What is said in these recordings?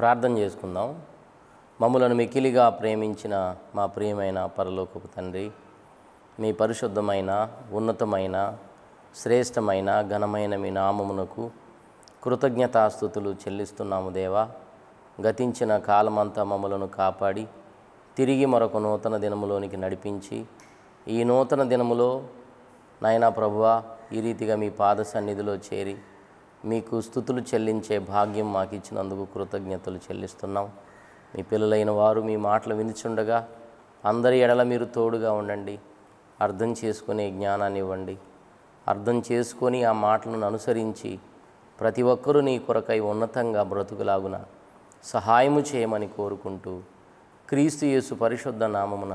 ప్రార్థన చేసుకుందాం మమ్మలను మికిలిగా ప్రేమించిన మా ప్రియమైన పరలోకపు తండ్రి మీ పరిశుద్ధమైన ఉన్నతమైన శ్రేష్టమైన ఘనమైన మీ నామమునకు కృతజ్ఞతాస్థుతులు చెల్లిస్తున్నాము దేవా గతించిన కాలమంతా మమ్మలను కాపాడి తిరిగి మరొక నూతన దినములోనికి నడిపించి ఈ నూతన దినములో నాయనా ప్రభువ ఈ రీతిగా మీ పాద సన్నిధిలో చేరి మీకు స్థుతులు చెల్లించే భాగ్యం మాకు ఇచ్చినందుకు కృతజ్ఞతలు చెల్లిస్తున్నాం మీ పిల్లలైన వారు మీ మాటలు వినిచుండగా అందరి ఎడల మీరు తోడుగా ఉండండి అర్థం చేసుకునే జ్ఞానాన్ని ఇవ్వండి అర్థం చేసుకొని ఆ మాటలను అనుసరించి ప్రతి ఒక్కరూ నీ కొరకై ఉన్నతంగా బ్రతుకులాగున సహాయము చేయమని కోరుకుంటూ క్రీస్తు యేసు పరిశుద్ధ నామమున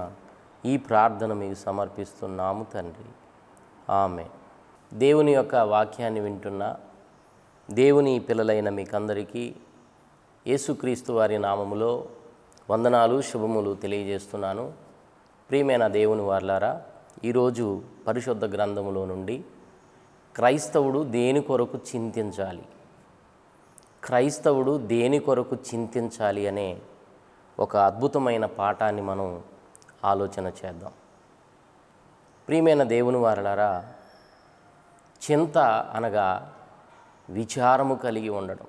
ఈ ప్రార్థన మీకు సమర్పిస్తున్నాము తండ్రి ఆమె దేవుని యొక్క వాక్యాన్ని వింటున్న దేవుని పిల్లలైన మీకందరికీ యేసుక్రీస్తు వారి నామములో వందనాలు శుభములు తెలియజేస్తున్నాను ప్రియమైన దేవుని వార్లారా ఈరోజు పరిశుద్ధ గ్రంథములో నుండి క్రైస్తవుడు దేని కొరకు చింతించాలి క్రైస్తవుడు దేని కొరకు చింతించాలి అనే ఒక అద్భుతమైన పాఠాన్ని మనం ఆలోచన చేద్దాం ప్రియమైన దేవుని వారలారా చింత అనగా విచారము కలిగి ఉండడం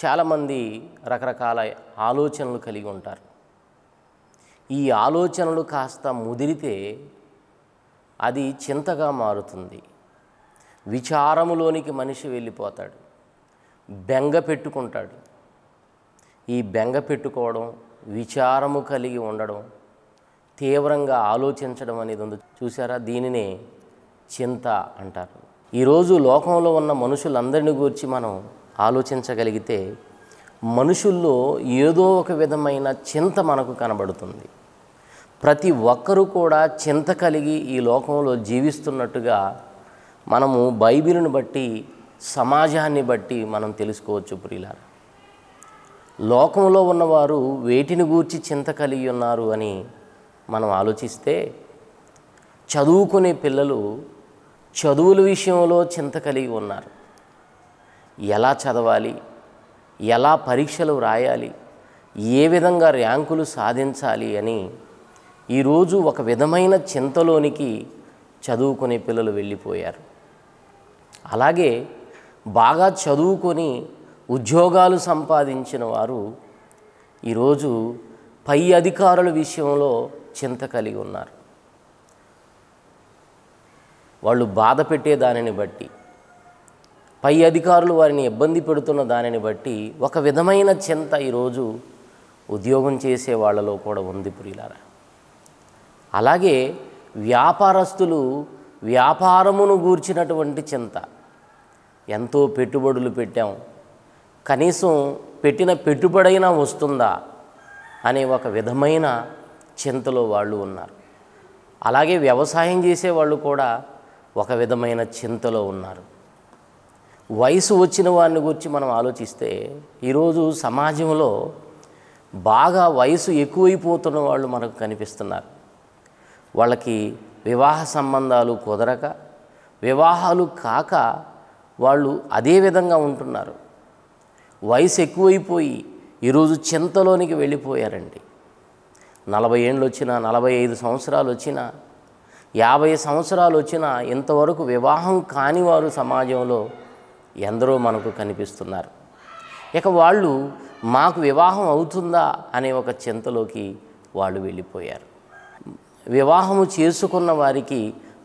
చాలామంది రకరకాల ఆలోచనలు కలిగి ఉంటారు ఈ ఆలోచనలు కాస్త ముదిరితే అది చింతగా మారుతుంది విచారములోనికి మనిషి వెళ్ళిపోతాడు బెంగ పెట్టుకుంటాడు ఈ బెంగ పెట్టుకోవడం విచారము కలిగి ఉండడం తీవ్రంగా ఆలోచించడం అనేది ఉంది చూసారా దీనినే చింత అంటారు ఈరోజు లోకంలో ఉన్న మనుషులందరిని గురించి మనం ఆలోచించగలిగితే మనుషుల్లో ఏదో ఒక విధమైన చింత మనకు కనబడుతుంది ప్రతి ఒక్కరూ కూడా చింత కలిగి ఈ లోకంలో జీవిస్తున్నట్టుగా మనము బైబిల్ను బట్టి సమాజాన్ని బట్టి మనం తెలుసుకోవచ్చు ప్రియులారా లోకంలో ఉన్నవారు వేటిని గూర్చి చింత కలిగి ఉన్నారు అని మనం ఆలోచిస్తే చదువుకునే పిల్లలు చదువుల విషయంలో చింత కలిగి ఉన్నారు ఎలా చదవాలి ఎలా పరీక్షలు వ్రాయాలి ఏ విధంగా ర్యాంకులు సాధించాలి అని ఈరోజు ఒక విధమైన చింతలోనికి చదువుకునే పిల్లలు వెళ్ళిపోయారు అలాగే బాగా చదువుకొని ఉద్యోగాలు సంపాదించిన వారు ఈరోజు పై అధికారుల విషయంలో చింత కలిగి ఉన్నారు వాళ్ళు బాధ పెట్టే దానిని బట్టి పై అధికారులు వారిని ఇబ్బంది పెడుతున్న దానిని బట్టి ఒక విధమైన చింత ఈరోజు ఉద్యోగం చేసే వాళ్ళలో కూడా ఉంది ప్రియులారా అలాగే వ్యాపారస్తులు వ్యాపారమును గూర్చినటువంటి చింత ఎంతో పెట్టుబడులు పెట్టాం కనీసం పెట్టిన పెట్టుబడైనా వస్తుందా అనే ఒక విధమైన చింతలో వాళ్ళు ఉన్నారు అలాగే వ్యవసాయం చేసేవాళ్ళు కూడా ఒక విధమైన చింతలో ఉన్నారు వయసు వచ్చిన వారిని గురించి మనం ఆలోచిస్తే ఈరోజు సమాజంలో బాగా వయసు ఎక్కువైపోతున్న వాళ్ళు మనకు కనిపిస్తున్నారు వాళ్ళకి వివాహ సంబంధాలు కుదరక వివాహాలు కాక వాళ్ళు అదే విధంగా ఉంటున్నారు వయసు ఎక్కువైపోయి ఈరోజు చింతలోనికి వెళ్ళిపోయారండి నలభై ఏళ్ళు వచ్చినా నలభై ఐదు సంవత్సరాలు వచ్చినా యాభై సంవత్సరాలు వచ్చినా ఇంతవరకు వివాహం కాని వారు సమాజంలో ఎందరో మనకు కనిపిస్తున్నారు ఇక వాళ్ళు మాకు వివాహం అవుతుందా అనే ఒక చింతలోకి వాళ్ళు వెళ్ళిపోయారు వివాహము చేసుకున్న వారికి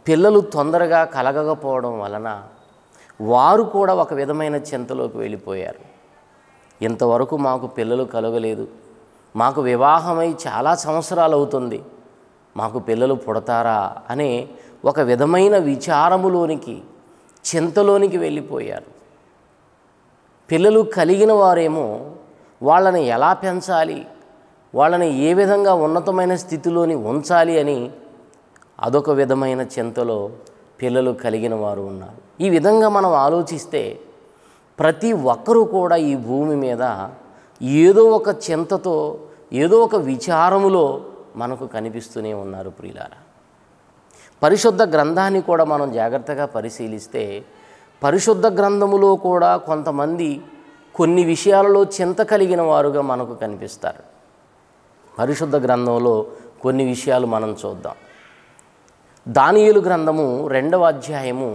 పిల్లలు తొందరగా కలగకపోవడం వలన వారు కూడా ఒక విధమైన చింతలోకి వెళ్ళిపోయారు ఇంతవరకు మాకు పిల్లలు కలగలేదు మాకు వివాహమై చాలా సంవత్సరాలు అవుతుంది మాకు పిల్లలు పుడతారా అనే ఒక విధమైన విచారములోనికి చింతలోనికి వెళ్ళిపోయారు పిల్లలు కలిగిన వారేమో వాళ్ళని ఎలా పెంచాలి వాళ్ళని ఏ విధంగా ఉన్నతమైన స్థితిలోని ఉంచాలి అని అదొక విధమైన చింతలో పిల్లలు కలిగిన వారు ఉన్నారు ఈ విధంగా మనం ఆలోచిస్తే ప్రతి ఒక్కరూ కూడా ఈ భూమి మీద ఏదో ఒక చింతతో ఏదో ఒక విచారములో మనకు కనిపిస్తూనే ఉన్నారు ప్రియులారా పరిశుద్ధ గ్రంథాన్ని కూడా మనం జాగ్రత్తగా పరిశీలిస్తే పరిశుద్ధ గ్రంథములో కూడా కొంతమంది కొన్ని విషయాలలో చింత కలిగిన వారుగా మనకు కనిపిస్తారు పరిశుద్ధ గ్రంథంలో కొన్ని విషయాలు మనం చూద్దాం దానియులు గ్రంథము రెండవ అధ్యాయము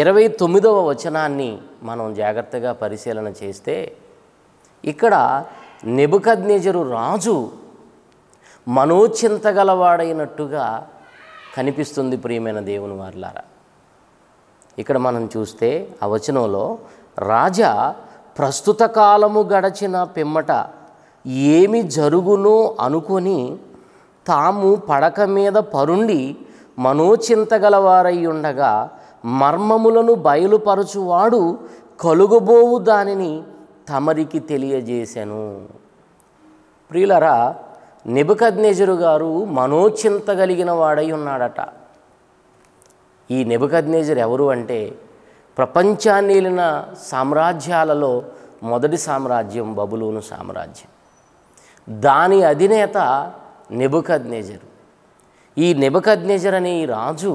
ఇరవై తొమ్మిదవ వచనాన్ని మనం జాగ్రత్తగా పరిశీలన చేస్తే ఇక్కడ నెబుకద్నేజరు రాజు మనోచింతగలవాడైనట్టుగా కనిపిస్తుంది ప్రియమైన దేవుని వారిలారా ఇక్కడ మనం చూస్తే ఆ వచనంలో రాజా ప్రస్తుత కాలము గడచిన పిమ్మట ఏమి జరుగునో అనుకొని తాము పడక మీద పరుండి మనోచింతగలవారై ఉండగా మర్మములను బయలుపరచువాడు కలుగబోవు దానిని తమరికి తెలియజేశాను ప్రియులరా నెబుకద్నెజరు గారు మనోచింత కలిగిన వాడై ఉన్నాడట ఈ నెబుకద్నెజర్ ఎవరు అంటే ప్రపంచాన్ని వెళ్ళిన సామ్రాజ్యాలలో మొదటి సామ్రాజ్యం బబులూను సామ్రాజ్యం దాని అధినేత నెబుకద్నెజరు ఈ నెబుకద్నెజర్ అనే రాజు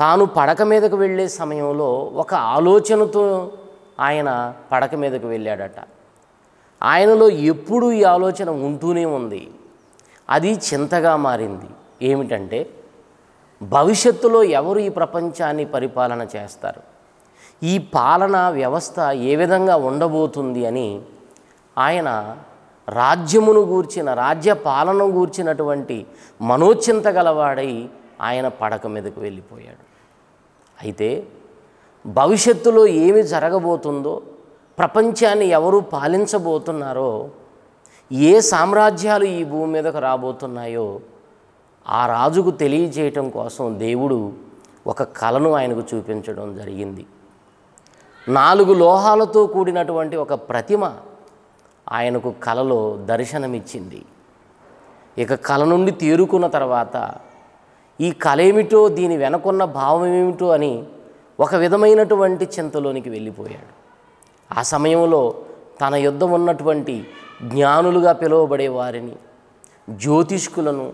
తాను పడక మీదకు వెళ్ళే సమయంలో ఒక ఆలోచనతో ఆయన పడక మీదకు వెళ్ళాడట ఆయనలో ఎప్పుడూ ఈ ఆలోచన ఉంటూనే ఉంది అది చింతగా మారింది ఏమిటంటే భవిష్యత్తులో ఎవరు ఈ ప్రపంచాన్ని పరిపాలన చేస్తారు ఈ పాలన వ్యవస్థ ఏ విధంగా ఉండబోతుంది అని ఆయన రాజ్యమును గూర్చిన రాజ్య పాలన గూర్చినటువంటి మనోచింత గలవాడై ఆయన పడక మీదకు వెళ్ళిపోయాడు అయితే భవిష్యత్తులో ఏమి జరగబోతుందో ప్రపంచాన్ని ఎవరు పాలించబోతున్నారో ఏ సామ్రాజ్యాలు ఈ భూమి మీదకు రాబోతున్నాయో ఆ రాజుకు తెలియజేయటం కోసం దేవుడు ఒక కళను ఆయనకు చూపించడం జరిగింది నాలుగు లోహాలతో కూడినటువంటి ఒక ప్రతిమ ఆయనకు కలలో దర్శనమిచ్చింది ఇక కళ నుండి తేరుకున్న తర్వాత ఈ కళ ఏమిటో దీని వెనకున్న భావం ఏమిటో అని ఒక విధమైనటువంటి చింతలోనికి వెళ్ళిపోయాడు ఆ సమయంలో తన యుద్ధం ఉన్నటువంటి జ్ఞానులుగా పిలువబడే వారిని జ్యోతిష్కులను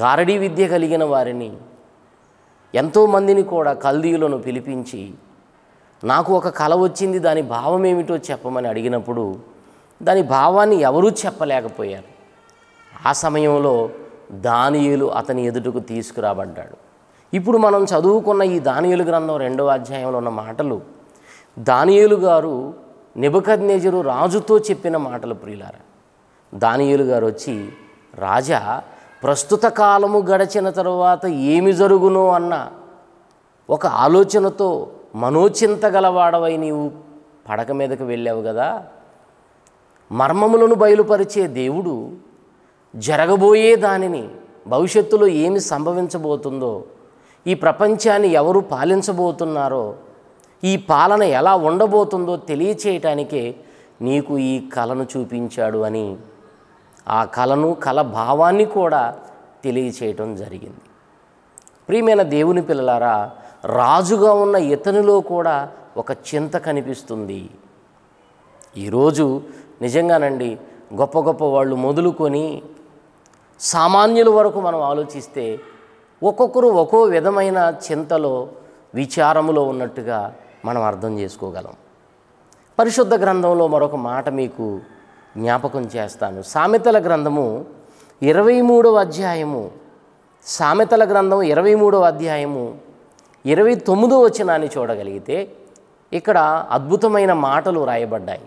గారడీ విద్య కలిగిన వారిని ఎంతోమందిని కూడా కల్దీయులను పిలిపించి నాకు ఒక కళ వచ్చింది దాని భావం ఏమిటో చెప్పమని అడిగినప్పుడు దాని భావాన్ని ఎవరూ చెప్పలేకపోయారు ఆ సమయంలో దానియులు అతని ఎదుటకు తీసుకురాబడ్డాడు ఇప్పుడు మనం చదువుకున్న ఈ దానియులు గ్రంథం రెండవ అధ్యాయంలో ఉన్న మాటలు దానియులు గారు నిబకద్నేజరు రాజుతో చెప్పిన మాటలు ప్రియులార దానియులు గారు వచ్చి రాజా ప్రస్తుత కాలము గడచిన తరువాత ఏమి జరుగునో అన్న ఒక ఆలోచనతో మనోచింత గలవాడవై నీవు పడక మీదకు వెళ్ళావు కదా మర్మములను బయలుపరిచే దేవుడు జరగబోయే దానిని భవిష్యత్తులో ఏమి సంభవించబోతుందో ఈ ప్రపంచాన్ని ఎవరు పాలించబోతున్నారో ఈ పాలన ఎలా ఉండబోతుందో తెలియచేయటానికే నీకు ఈ కళను చూపించాడు అని ఆ కళను కళ భావాన్ని కూడా తెలియచేయటం జరిగింది ప్రియమైన దేవుని పిల్లలారా రాజుగా ఉన్న ఇతనిలో కూడా ఒక చింత కనిపిస్తుంది ఈరోజు నిజంగానండి గొప్ప గొప్ప వాళ్ళు మొదలుకొని సామాన్యుల వరకు మనం ఆలోచిస్తే ఒక్కొక్కరు ఒక్కో విధమైన చింతలో విచారములో ఉన్నట్టుగా మనం అర్థం చేసుకోగలం పరిశుద్ధ గ్రంథంలో మరొక మాట మీకు జ్ఞాపకం చేస్తాను సామెతల గ్రంథము ఇరవై మూడవ అధ్యాయము సామెతల గ్రంథం ఇరవై మూడవ అధ్యాయము ఇరవై తొమ్మిదో వచనాన్ని చూడగలిగితే ఇక్కడ అద్భుతమైన మాటలు రాయబడ్డాయి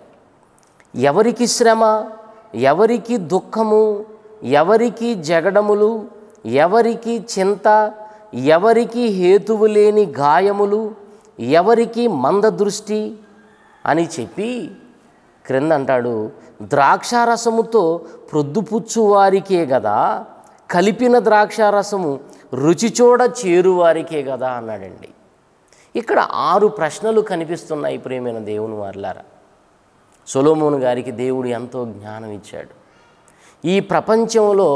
ఎవరికి శ్రమ ఎవరికి దుఃఖము ఎవరికి జగడములు ఎవరికి చింత ఎవరికి హేతువు లేని గాయములు ఎవరికి మంద దృష్టి అని చెప్పి క్రింద అంటాడు ద్రాక్షారసముతో ప్రొద్దుపుచ్చువారికే కదా కలిపిన ద్రాక్షారసము రుచిచోడ చేరువారికే కదా అన్నాడండి ఇక్కడ ఆరు ప్రశ్నలు కనిపిస్తున్నాయి ప్రేమైన దేవుని వారిలారా సొలోమోను గారికి దేవుడు ఎంతో జ్ఞానం ఇచ్చాడు ఈ ప్రపంచంలో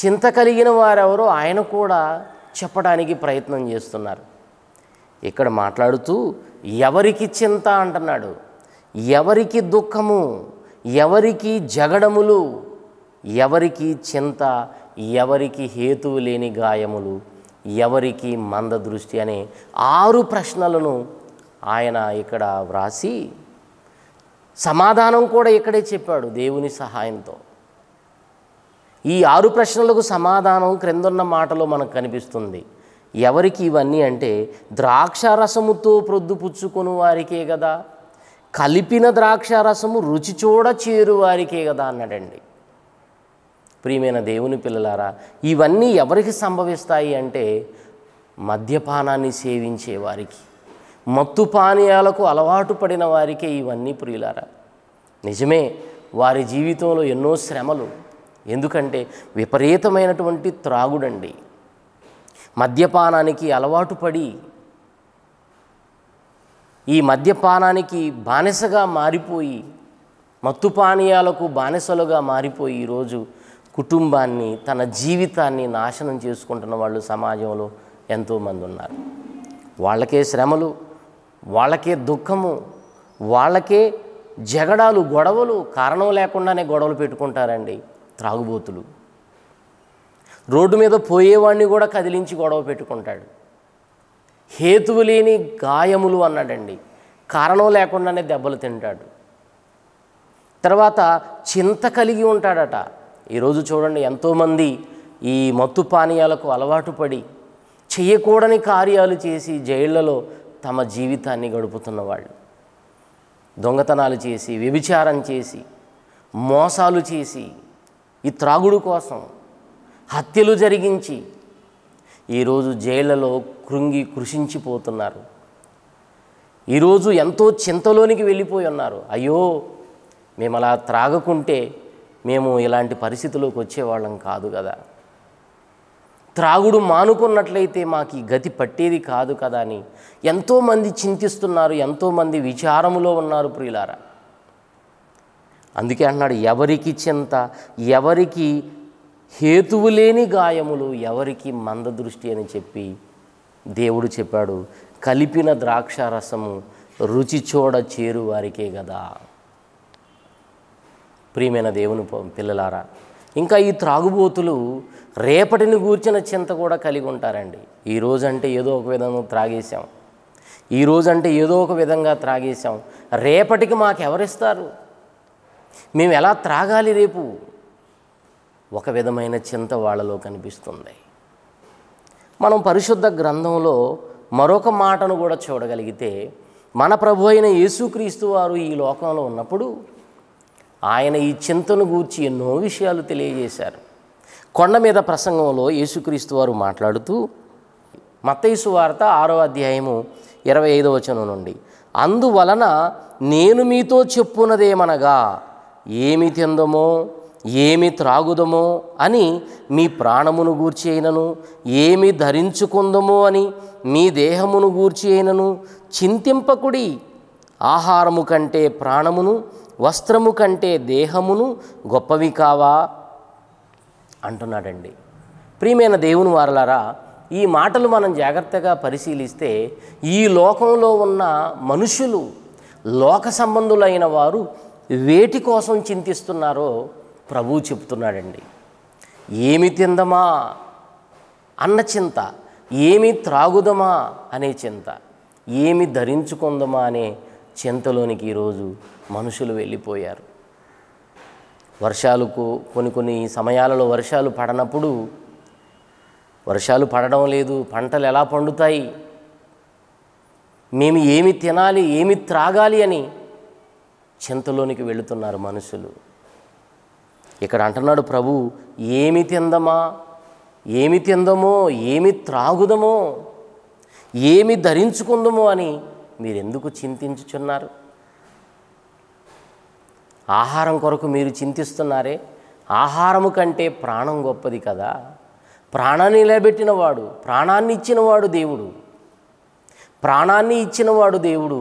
చింత కలిగిన వారెవరో ఆయన కూడా చెప్పడానికి ప్రయత్నం చేస్తున్నారు ఇక్కడ మాట్లాడుతూ ఎవరికి చింత అంటున్నాడు ఎవరికి దుఃఖము ఎవరికి జగడములు ఎవరికి చింత ఎవరికి హేతువు లేని గాయములు ఎవరికి మంద దృష్టి అనే ఆరు ప్రశ్నలను ఆయన ఇక్కడ వ్రాసి సమాధానం కూడా ఇక్కడే చెప్పాడు దేవుని సహాయంతో ఈ ఆరు ప్రశ్నలకు సమాధానం క్రిందున్న మాటలో మనకు కనిపిస్తుంది ఎవరికి ఇవన్నీ అంటే ద్రాక్షారసముతో ప్రొద్దుపుచ్చుకుని వారికే కదా కలిపిన ద్రాక్షారసము రుచి చూడ చేరు వారికే కదా అన్నాడండి ప్రియమైన దేవుని పిల్లలారా ఇవన్నీ ఎవరికి సంభవిస్తాయి అంటే మద్యపానాన్ని సేవించే వారికి మత్తు పానీయాలకు అలవాటు పడిన వారికే ఇవన్నీ ప్రియులారా నిజమే వారి జీవితంలో ఎన్నో శ్రమలు ఎందుకంటే విపరీతమైనటువంటి త్రాగుడండి మద్యపానానికి అలవాటు పడి ఈ మద్యపానానికి బానిసగా మారిపోయి మత్తు పానీయాలకు బానిసలుగా మారిపోయి ఈరోజు కుటుంబాన్ని తన జీవితాన్ని నాశనం చేసుకుంటున్న వాళ్ళు సమాజంలో ఎంతోమంది ఉన్నారు వాళ్ళకే శ్రమలు వాళ్ళకే దుఃఖము వాళ్ళకే జగడాలు గొడవలు కారణం లేకుండానే గొడవలు పెట్టుకుంటారండి త్రాగుబోతులు రోడ్డు మీద పోయేవాడిని కూడా కదిలించి గొడవ పెట్టుకుంటాడు హేతువు లేని గాయములు అన్నాడండి కారణం లేకుండానే దెబ్బలు తింటాడు తర్వాత చింత కలిగి ఉంటాడట ఈరోజు చూడండి ఎంతోమంది ఈ మత్తు పానీయాలకు అలవాటు పడి చేయకూడని కార్యాలు చేసి జైళ్లలో తమ జీవితాన్ని గడుపుతున్న వాళ్ళు దొంగతనాలు చేసి వ్యభిచారం చేసి మోసాలు చేసి ఈ త్రాగుడు కోసం హత్యలు జరిగించి ఈరోజు జైళ్లలో కృంగి కృషించిపోతున్నారు ఈరోజు ఎంతో చింతలోనికి వెళ్ళిపోయి ఉన్నారు అయ్యో మేము అలా త్రాగకుంటే మేము ఇలాంటి పరిస్థితిలోకి వచ్చేవాళ్ళం కాదు కదా త్రాగుడు మానుకున్నట్లయితే మాకు ఈ గతి పట్టేది కాదు కదా అని ఎంతోమంది చింతిస్తున్నారు ఎంతోమంది విచారములో ఉన్నారు ప్రియులారా అందుకే అంటున్నాడు ఎవరికి చింత ఎవరికి హేతువు లేని గాయములు ఎవరికి మంద దృష్టి అని చెప్పి దేవుడు చెప్పాడు కలిపిన ద్రాక్ష రసము రుచి చూడ చేరు వారికే కదా ప్రియమైన దేవుని పిల్లలారా ఇంకా ఈ త్రాగుబోతులు రేపటిని గూర్చిన చింత కూడా కలిగి ఉంటారండి ఈ రోజంటే ఏదో ఒక విధంగా త్రాగేశాం ఈ రోజంటే ఏదో ఒక విధంగా త్రాగేశాం రేపటికి మాకెవరిస్తారు మేము ఎలా త్రాగాలి రేపు ఒక విధమైన చింత వాళ్ళలో కనిపిస్తుంది మనం పరిశుద్ధ గ్రంథంలో మరొక మాటను కూడా చూడగలిగితే మన ప్రభు అయిన యేసుక్రీస్తు వారు ఈ లోకంలో ఉన్నప్పుడు ఆయన ఈ చింతను గూర్చి ఎన్నో విషయాలు తెలియజేశారు కొండ మీద ప్రసంగంలో యేసుక్రీస్తు వారు మాట్లాడుతూ మతైసు వార్త ఆరో అధ్యాయము ఇరవై ఐదవ వచనం నుండి అందువలన నేను మీతో చెప్పున్నదేమనగా ఏమి తిందమో ఏమి త్రాగుదమో అని మీ ప్రాణమును గూర్చి అయినను ఏమి ధరించుకుందమో అని మీ దేహమును గూర్చి అయినను చింతింపకుడి ఆహారము కంటే ప్రాణమును వస్త్రము కంటే దేహమును గొప్పవి కావా అంటున్నాడండి ప్రియమైన దేవుని వారలారా ఈ మాటలు మనం జాగ్రత్తగా పరిశీలిస్తే ఈ లోకంలో ఉన్న మనుషులు లోక సంబంధులైన వారు వేటి కోసం చింతిస్తున్నారో ప్రభువు చెప్తున్నాడండి ఏమి తిందమా అన్న చింత ఏమి త్రాగుదమా అనే చింత ఏమి ధరించుకుందమా అనే చింతలోనికి ఈరోజు మనుషులు వెళ్ళిపోయారు వర్షాలు కొన్ని కొన్ని సమయాలలో వర్షాలు పడనప్పుడు వర్షాలు పడడం లేదు పంటలు ఎలా పండుతాయి మేము ఏమి తినాలి ఏమి త్రాగాలి అని చింతలోనికి వెళుతున్నారు మనుషులు ఇక్కడ అంటున్నాడు ప్రభు ఏమి తిందమా ఏమి తిందమో ఏమి త్రాగుదమో ఏమి ధరించుకుందమో అని మీరెందుకు చింతించుచున్నారు ఆహారం కొరకు మీరు చింతిస్తున్నారే ఆహారము కంటే ప్రాణం గొప్పది కదా ప్రాణాన్ని నిలబెట్టినవాడు ప్రాణాన్ని ఇచ్చినవాడు దేవుడు ప్రాణాన్ని ఇచ్చినవాడు దేవుడు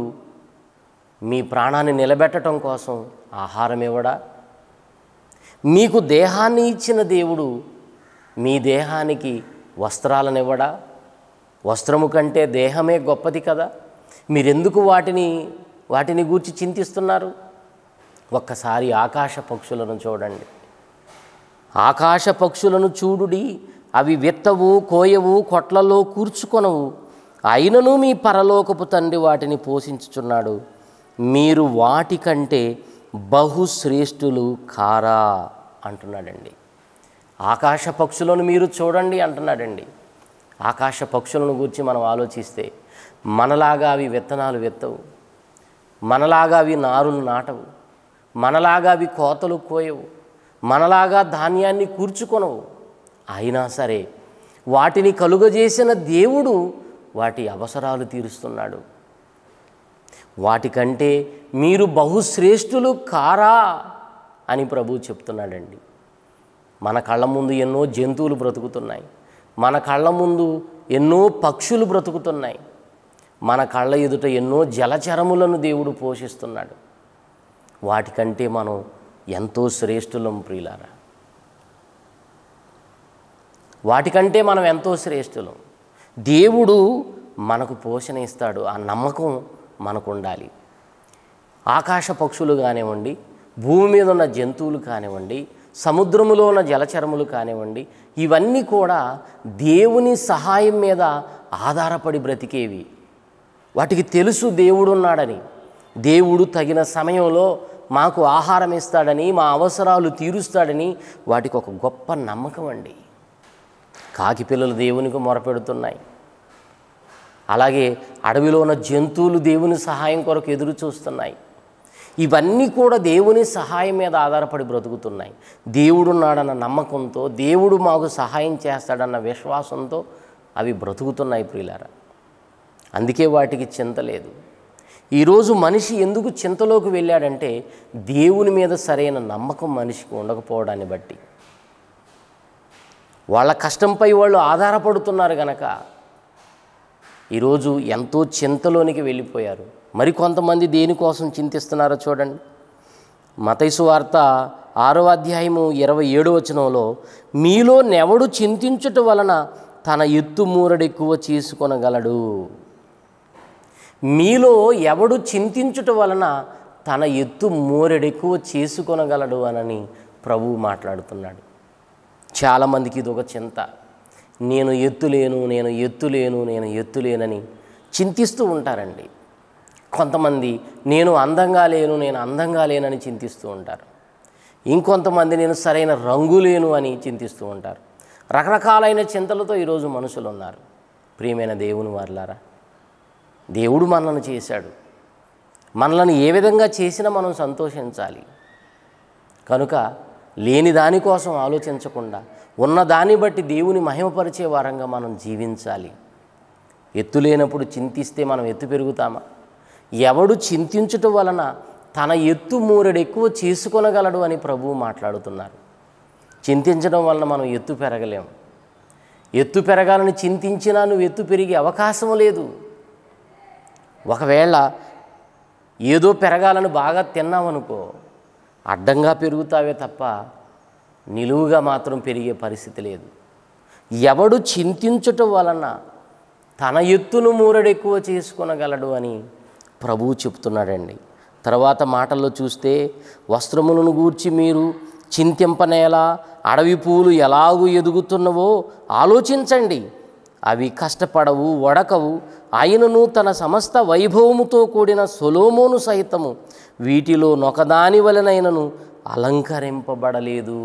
మీ ప్రాణాన్ని నిలబెట్టడం కోసం ఆహారం ఇవ్వడా మీకు దేహాన్ని ఇచ్చిన దేవుడు మీ దేహానికి వస్త్రాలను ఇవ్వడా వస్త్రము కంటే దేహమే గొప్పది కదా మీరెందుకు వాటిని వాటిని గూర్చి చింతిస్తున్నారు ఒక్కసారి ఆకాశ పక్షులను చూడండి ఆకాశ పక్షులను చూడుడి అవి విత్తవు కోయవు కొట్లలో కూర్చుకొనవు అయినను మీ పరలోకపు తండ్రి వాటిని పోషించుచున్నాడు మీరు వాటికంటే బహుశ్రేష్ఠులు కారా అంటున్నాడండి ఆకాశ పక్షులను మీరు చూడండి అంటున్నాడండి ఆకాశ పక్షులను గురించి మనం ఆలోచిస్తే మనలాగా అవి విత్తనాలు విత్తవు మనలాగా అవి నారులు నాటవు మనలాగా అవి కోతలు కోయవు మనలాగా ధాన్యాన్ని కూర్చుకొనవు అయినా సరే వాటిని కలుగజేసిన దేవుడు వాటి అవసరాలు తీరుస్తున్నాడు వాటికంటే మీరు బహుశ్రేష్ఠులు కారా అని ప్రభు చెప్తున్నాడండి మన కళ్ళ ముందు ఎన్నో జంతువులు బ్రతుకుతున్నాయి మన కళ్ళ ముందు ఎన్నో పక్షులు బ్రతుకుతున్నాయి మన కళ్ళ ఎదుట ఎన్నో జలచరములను దేవుడు పోషిస్తున్నాడు వాటికంటే మనం ఎంతో శ్రేష్ఠులం ప్రియులారా వాటికంటే మనం ఎంతో శ్రేష్ఠులం దేవుడు మనకు పోషణ ఇస్తాడు ఆ నమ్మకం మనకు ఉండాలి ఆకాశ పక్షులు కానివ్వండి భూమి మీద ఉన్న జంతువులు కానివ్వండి సముద్రములో ఉన్న జలచరములు కానివ్వండి ఇవన్నీ కూడా దేవుని సహాయం మీద ఆధారపడి బ్రతికేవి వాటికి తెలుసు దేవుడు ఉన్నాడని దేవుడు తగిన సమయంలో మాకు ఆహారం ఇస్తాడని మా అవసరాలు తీరుస్తాడని వాటికి ఒక గొప్ప నమ్మకం అండి కాకి పిల్లలు దేవునికి మొరపెడుతున్నాయి అలాగే అడవిలో ఉన్న జంతువులు దేవుని సహాయం కొరకు ఎదురు చూస్తున్నాయి ఇవన్నీ కూడా దేవుని సహాయం మీద ఆధారపడి బ్రతుకుతున్నాయి దేవుడున్నాడన్న నమ్మకంతో దేవుడు మాకు సహాయం చేస్తాడన్న విశ్వాసంతో అవి బ్రతుకుతున్నాయి ప్రియులారా అందుకే వాటికి చింత లేదు ఈరోజు మనిషి ఎందుకు చింతలోకి వెళ్ళాడంటే దేవుని మీద సరైన నమ్మకం మనిషికి ఉండకపోవడాన్ని బట్టి వాళ్ళ కష్టంపై వాళ్ళు ఆధారపడుతున్నారు కనుక ఈరోజు ఎంతో చింతలోనికి వెళ్ళిపోయారు మరికొంతమంది దేనికోసం చింతిస్తున్నారో చూడండి మతైసు వార్త ఆరో అధ్యాయము ఇరవై ఏడు వచనంలో మీలో నెవడు చింతించుట వలన తన ఎత్తు మూరడెక్కువ చేసుకొనగలడు మీలో ఎవడు చింతించుట వలన తన ఎత్తు మోరెడెక్కువ చేసుకొనగలడు అనని ప్రభువు మాట్లాడుతున్నాడు చాలామందికి ఇది ఒక చింత నేను ఎత్తులేను నేను ఎత్తులేను నేను ఎత్తులేనని చింతిస్తూ ఉంటారండి కొంతమంది నేను అందంగా లేను నేను అందంగా లేనని చింతిస్తూ ఉంటారు ఇంకొంతమంది నేను సరైన రంగు లేను అని చింతిస్తూ ఉంటారు రకరకాలైన చింతలతో ఈరోజు మనుషులు ఉన్నారు ప్రియమైన దేవుని వారులారా దేవుడు మనల్ని చేశాడు మనల్ని ఏ విధంగా చేసినా మనం సంతోషించాలి కనుక లేని దానికోసం ఆలోచించకుండా ఉన్నదాన్ని బట్టి దేవుని మహిమపరిచే వారంగా మనం జీవించాలి ఎత్తు లేనప్పుడు చింతిస్తే మనం ఎత్తు పెరుగుతామా ఎవడు చింతించటం వలన తన ఎత్తు మూరెడు ఎక్కువ చేసుకొనగలడు అని ప్రభువు మాట్లాడుతున్నారు చింతించడం వలన మనం ఎత్తు పెరగలేము ఎత్తు పెరగాలని చింతించినా నువ్వు ఎత్తు పెరిగే అవకాశం లేదు ఒకవేళ ఏదో పెరగాలని బాగా తిన్నావనుకో అడ్డంగా పెరుగుతావే తప్ప నిలువుగా మాత్రం పెరిగే పరిస్థితి లేదు ఎవడు చింతించటం వలన తన ఎత్తును మూరడెక్కువ చేసుకొనగలడు అని ప్రభువు చెప్తున్నాడండి తర్వాత మాటల్లో చూస్తే వస్త్రములను గూర్చి మీరు చింతింపనేలా అడవి పూలు ఎలాగూ ఎదుగుతున్నవో ఆలోచించండి అవి కష్టపడవు వడకవు ఆయనను తన సమస్త వైభవముతో కూడిన సొలోమోను సైతము వీటిలో నొకదాని వలనైనను అలంకరింపబడలేదు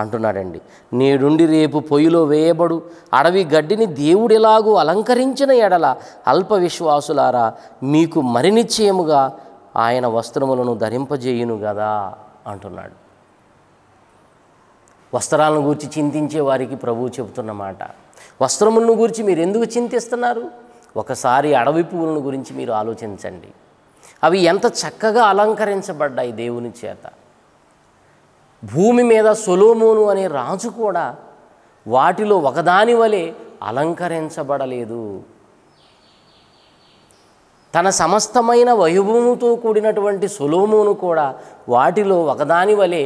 అంటున్నాడండి నేడుండి రేపు పొయ్యిలో వేయబడు అడవి గడ్డిని దేవుడిలాగూ అలంకరించిన ఎడల అల్ప విశ్వాసులారా మీకు మరి నిశ్చయముగా ఆయన వస్త్రములను ధరింపజేయును కదా అంటున్నాడు వస్త్రాలను గూర్చి చింతించే వారికి ప్రభువు చెబుతున్నమాట వస్త్రములను గురించి మీరు ఎందుకు చింతిస్తున్నారు ఒకసారి అడవి పువ్వులను గురించి మీరు ఆలోచించండి అవి ఎంత చక్కగా అలంకరించబడ్డాయి దేవుని చేత భూమి మీద సొలోమోను అనే రాజు కూడా వాటిలో ఒకదాని వలె అలంకరించబడలేదు తన సమస్తమైన వైభవముతో కూడినటువంటి సొలోమోను కూడా వాటిలో ఒకదాని వలె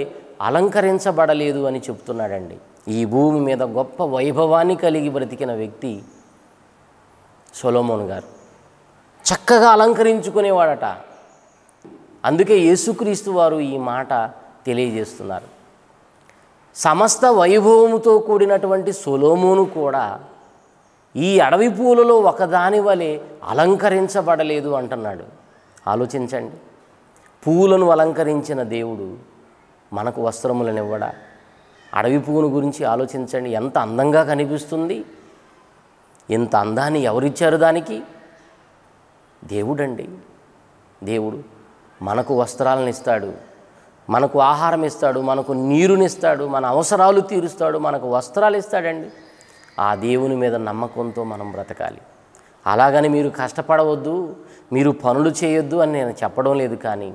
అలంకరించబడలేదు అని చెప్తున్నాడండి ఈ భూమి మీద గొప్ప వైభవాన్ని కలిగి బ్రతికిన వ్యక్తి సొలోమోను గారు చక్కగా అలంకరించుకునేవాడట అందుకే యేసుక్రీస్తు వారు ఈ మాట తెలియజేస్తున్నారు సమస్త వైభవముతో కూడినటువంటి సొలోమును కూడా ఈ అడవి పూలలో ఒకదాని వలె అలంకరించబడలేదు అంటున్నాడు ఆలోచించండి పూలను అలంకరించిన దేవుడు మనకు వస్త్రములను ఇవ్వడా అడవి పువ్వును గురించి ఆలోచించండి ఎంత అందంగా కనిపిస్తుంది ఇంత అందాన్ని ఎవరిచ్చారు దానికి దేవుడండి దేవుడు మనకు వస్త్రాలను ఇస్తాడు మనకు ఆహారం ఇస్తాడు మనకు నీరునిస్తాడు మన అవసరాలు తీరుస్తాడు మనకు వస్త్రాలు ఇస్తాడండి ఆ దేవుని మీద నమ్మకంతో మనం బ్రతకాలి అలాగని మీరు కష్టపడవద్దు మీరు పనులు చేయొద్దు అని నేను చెప్పడం లేదు కానీ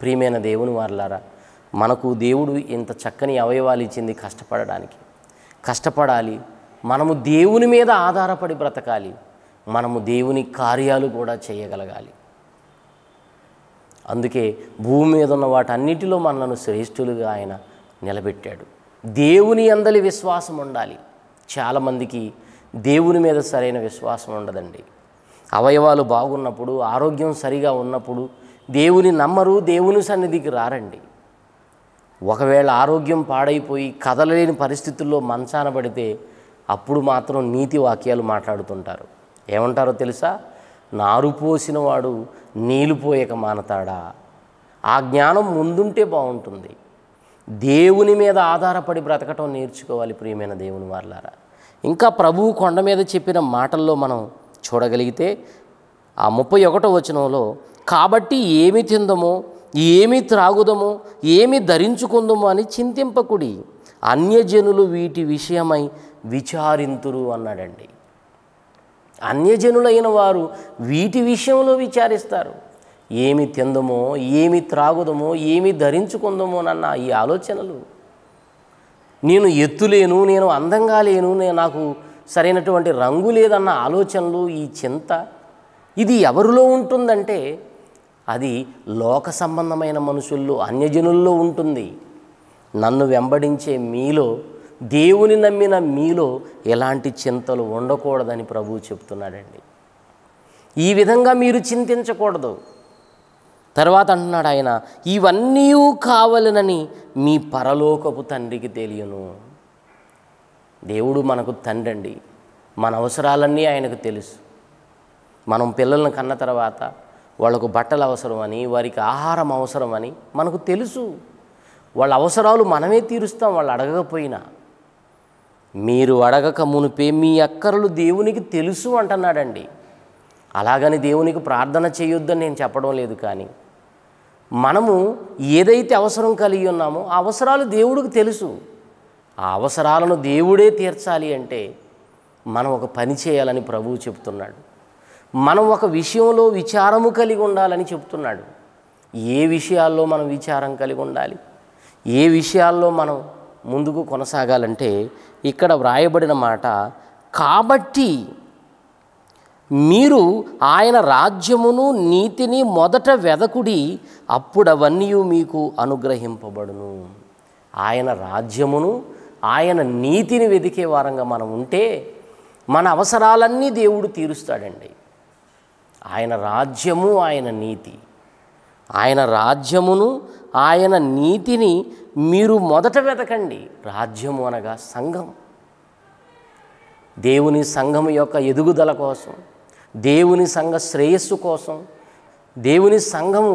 ప్రియమైన దేవుని వారలారా మనకు దేవుడు ఇంత చక్కని అవయవాలు ఇచ్చింది కష్టపడడానికి కష్టపడాలి మనము దేవుని మీద ఆధారపడి బ్రతకాలి మనము దేవుని కార్యాలు కూడా చేయగలగాలి అందుకే భూమి మీద ఉన్న వాటన్నిటిలో మనలను శ్రేష్ఠులుగా ఆయన నిలబెట్టాడు దేవుని అందలి విశ్వాసం ఉండాలి చాలామందికి దేవుని మీద సరైన విశ్వాసం ఉండదండి అవయవాలు బాగున్నప్పుడు ఆరోగ్యం సరిగా ఉన్నప్పుడు దేవుని నమ్మరు దేవుని సన్నిధికి రారండి ఒకవేళ ఆరోగ్యం పాడైపోయి కదలలేని పరిస్థితుల్లో మంచాన పడితే అప్పుడు మాత్రం నీతి వాక్యాలు మాట్లాడుతుంటారు ఏమంటారో తెలుసా నారు పోసినవాడు నీళ్ళు పోయక మానతాడా ఆ జ్ఞానం ముందుంటే బాగుంటుంది దేవుని మీద ఆధారపడి బ్రతకటం నేర్చుకోవాలి ప్రియమైన దేవుని వాళ్ళారా ఇంకా ప్రభువు కొండ మీద చెప్పిన మాటల్లో మనం చూడగలిగితే ఆ ముప్పై ఒకటో వచనంలో కాబట్టి ఏమి తిందమో ఏమి త్రాగుదమో ఏమి ధరించుకుందమో అని చింతింపకుడి అన్యజనులు వీటి విషయమై విచారింతురు అన్నాడండి అన్యజనులైన వారు వీటి విషయంలో విచారిస్తారు ఏమి తిందమో ఏమి త్రాగుదమో ఏమి ధరించుకుందమో నన్న ఈ ఆలోచనలు నేను ఎత్తులేను నేను అందంగా లేను నేను నాకు సరైనటువంటి రంగు లేదన్న ఆలోచనలు ఈ చింత ఇది ఎవరిలో ఉంటుందంటే అది లోక సంబంధమైన మనుషుల్లో అన్యజనుల్లో ఉంటుంది నన్ను వెంబడించే మీలో దేవుని నమ్మిన మీలో ఎలాంటి చింతలు ఉండకూడదని ప్రభువు చెప్తున్నాడండి ఈ విధంగా మీరు చింతించకూడదు తర్వాత అంటున్నాడు ఆయన ఇవన్నీ కావలనని మీ పరలోకపు తండ్రికి తెలియను దేవుడు మనకు తండ్రి అండి మన అవసరాలన్నీ ఆయనకు తెలుసు మనం పిల్లలను కన్న తర్వాత వాళ్ళకు బట్టలు అవసరమని వారికి ఆహారం అవసరమని మనకు తెలుసు వాళ్ళ అవసరాలు మనమే తీరుస్తాం వాళ్ళు అడగకపోయినా మీరు అడగక మునిపే మీ అక్కర్లు దేవునికి తెలుసు అంటున్నాడండి అలాగని దేవునికి ప్రార్థన చేయొద్దని నేను చెప్పడం లేదు కానీ మనము ఏదైతే అవసరం కలిగి ఉన్నామో ఆ అవసరాలు దేవుడికి తెలుసు ఆ అవసరాలను దేవుడే తీర్చాలి అంటే మనం ఒక పని చేయాలని ప్రభువు చెప్తున్నాడు మనం ఒక విషయంలో విచారము కలిగి ఉండాలని చెప్తున్నాడు ఏ విషయాల్లో మనం విచారం కలిగి ఉండాలి ఏ విషయాల్లో మనం ముందుకు కొనసాగాలంటే ఇక్కడ వ్రాయబడిన మాట కాబట్టి మీరు ఆయన రాజ్యమును నీతిని మొదట వెదకుడి అప్పుడవన్నీ మీకు అనుగ్రహింపబడును ఆయన రాజ్యమును ఆయన నీతిని వెదికే వారంగా మనం ఉంటే మన అవసరాలన్నీ దేవుడు తీరుస్తాడండి ఆయన రాజ్యము ఆయన నీతి ఆయన రాజ్యమును ఆయన నీతిని మీరు మొదట వెతకండి రాజ్యము అనగా సంఘం దేవుని సంఘం యొక్క ఎదుగుదల కోసం దేవుని సంఘ శ్రేయస్సు కోసం దేవుని సంఘము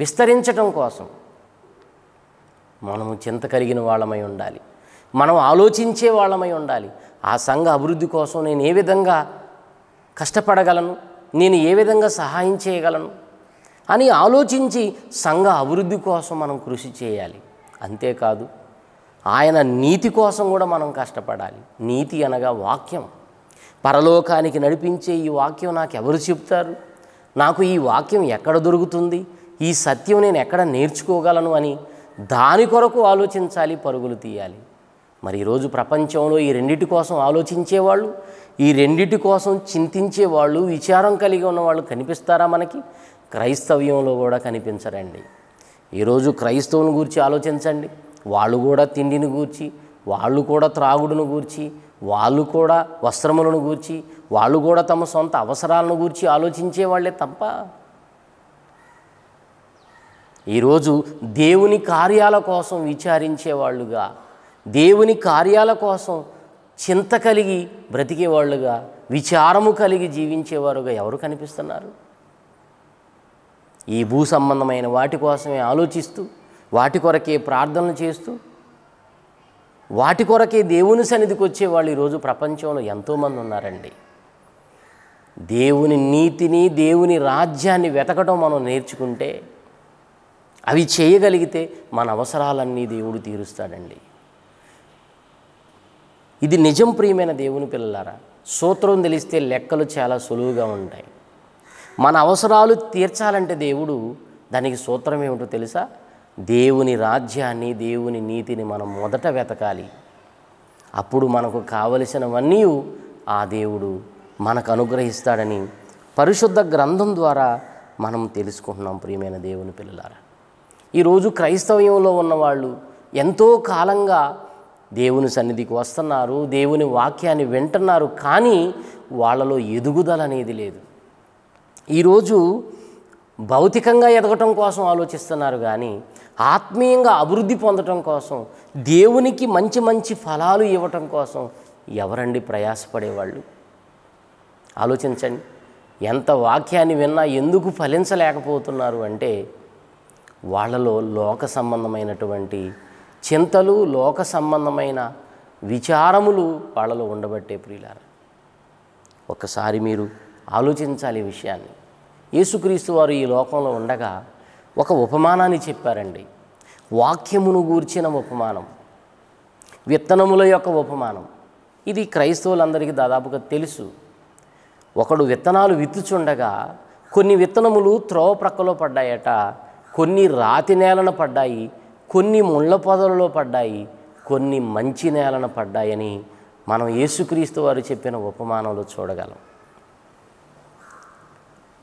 విస్తరించటం కోసం మనము చింత కలిగిన వాళ్ళమై ఉండాలి మనం ఆలోచించే వాళ్ళమై ఉండాలి ఆ సంఘ అభివృద్ధి కోసం నేను ఏ విధంగా కష్టపడగలను నేను ఏ విధంగా సహాయం చేయగలను అని ఆలోచించి సంఘ అభివృద్ధి కోసం మనం కృషి చేయాలి అంతేకాదు ఆయన నీతి కోసం కూడా మనం కష్టపడాలి నీతి అనగా వాక్యం పరలోకానికి నడిపించే ఈ వాక్యం నాకు ఎవరు చెప్తారు నాకు ఈ వాక్యం ఎక్కడ దొరుకుతుంది ఈ సత్యం నేను ఎక్కడ నేర్చుకోగలను అని దాని కొరకు ఆలోచించాలి పరుగులు తీయాలి మరి ఈరోజు ప్రపంచంలో ఈ రెండింటి కోసం ఆలోచించేవాళ్ళు ఈ రెండింటి కోసం చింతించే వాళ్ళు విచారం కలిగి ఉన్న వాళ్ళు కనిపిస్తారా మనకి క్రైస్తవ్యంలో కూడా కనిపించరండి ఈరోజు క్రైస్తవుని గూర్చి ఆలోచించండి వాళ్ళు కూడా తిండిని గూర్చి వాళ్ళు కూడా త్రాగుడును గూర్చి వాళ్ళు కూడా వస్త్రములను గూర్చి వాళ్ళు కూడా తమ సొంత అవసరాలను గూర్చి ఆలోచించే వాళ్ళే తప్ప ఈరోజు దేవుని కార్యాల కోసం విచారించేవాళ్ళుగా దేవుని కార్యాల కోసం చింత కలిగి బ్రతికేవాళ్ళుగా విచారము కలిగి జీవించేవారుగా ఎవరు కనిపిస్తున్నారు ఈ భూ సంబంధమైన వాటి కోసమే ఆలోచిస్తూ వాటి కొరకే ప్రార్థనలు చేస్తూ వాటి కొరకే దేవుని సన్నిధికి వచ్చేవాళ్ళు ఈరోజు ప్రపంచంలో ఎంతోమంది ఉన్నారండి దేవుని నీతిని దేవుని రాజ్యాన్ని వెతకడం మనం నేర్చుకుంటే అవి చేయగలిగితే మన అవసరాలన్నీ దేవుడు తీరుస్తాడండి ఇది నిజం ప్రియమైన దేవుని పిల్లలారా సూత్రం తెలిస్తే లెక్కలు చాలా సులువుగా ఉంటాయి మన అవసరాలు తీర్చాలంటే దేవుడు దానికి సూత్రం ఏమిటో తెలుసా దేవుని రాజ్యాన్ని దేవుని నీతిని మనం మొదట వెతకాలి అప్పుడు మనకు కావలసినవన్నీ ఆ దేవుడు మనకు అనుగ్రహిస్తాడని పరిశుద్ధ గ్రంథం ద్వారా మనం తెలుసుకుంటున్నాం ప్రియమైన దేవుని పిల్లలారా ఈరోజు క్రైస్తవ్యంలో ఉన్నవాళ్ళు ఎంతో కాలంగా దేవుని సన్నిధికి వస్తున్నారు దేవుని వాక్యాన్ని వింటున్నారు కానీ వాళ్ళలో ఎదుగుదల అనేది లేదు ఈరోజు భౌతికంగా ఎదగటం కోసం ఆలోచిస్తున్నారు కానీ ఆత్మీయంగా అభివృద్ధి పొందటం కోసం దేవునికి మంచి మంచి ఫలాలు ఇవ్వటం కోసం ఎవరండి ప్రయాసపడేవాళ్ళు ఆలోచించండి ఎంత వాక్యాన్ని విన్నా ఎందుకు ఫలించలేకపోతున్నారు అంటే వాళ్ళలో లోక సంబంధమైనటువంటి చింతలు లోక సంబంధమైన విచారములు వాళ్ళలో ఉండబట్టే ప్రియులారా ఒకసారి మీరు ఆలోచించాలి విషయాన్ని యేసుక్రీస్తు వారు ఈ లోకంలో ఉండగా ఒక ఉపమానాన్ని చెప్పారండి వాక్యమును గూర్చిన ఉపమానం విత్తనముల యొక్క ఉపమానం ఇది క్రైస్తవులందరికీ దాదాపుగా తెలుసు ఒకడు విత్తనాలు విత్తుచుండగా కొన్ని విత్తనములు త్రోవ ప్రక్కలో పడ్డాయట కొన్ని రాతి నేలను పడ్డాయి కొన్ని ముళ్ళ పొదలలో పడ్డాయి కొన్ని మంచి నేలను పడ్డాయని మనం యేసుక్రీస్తు వారు చెప్పిన ఉపమానాలు చూడగలం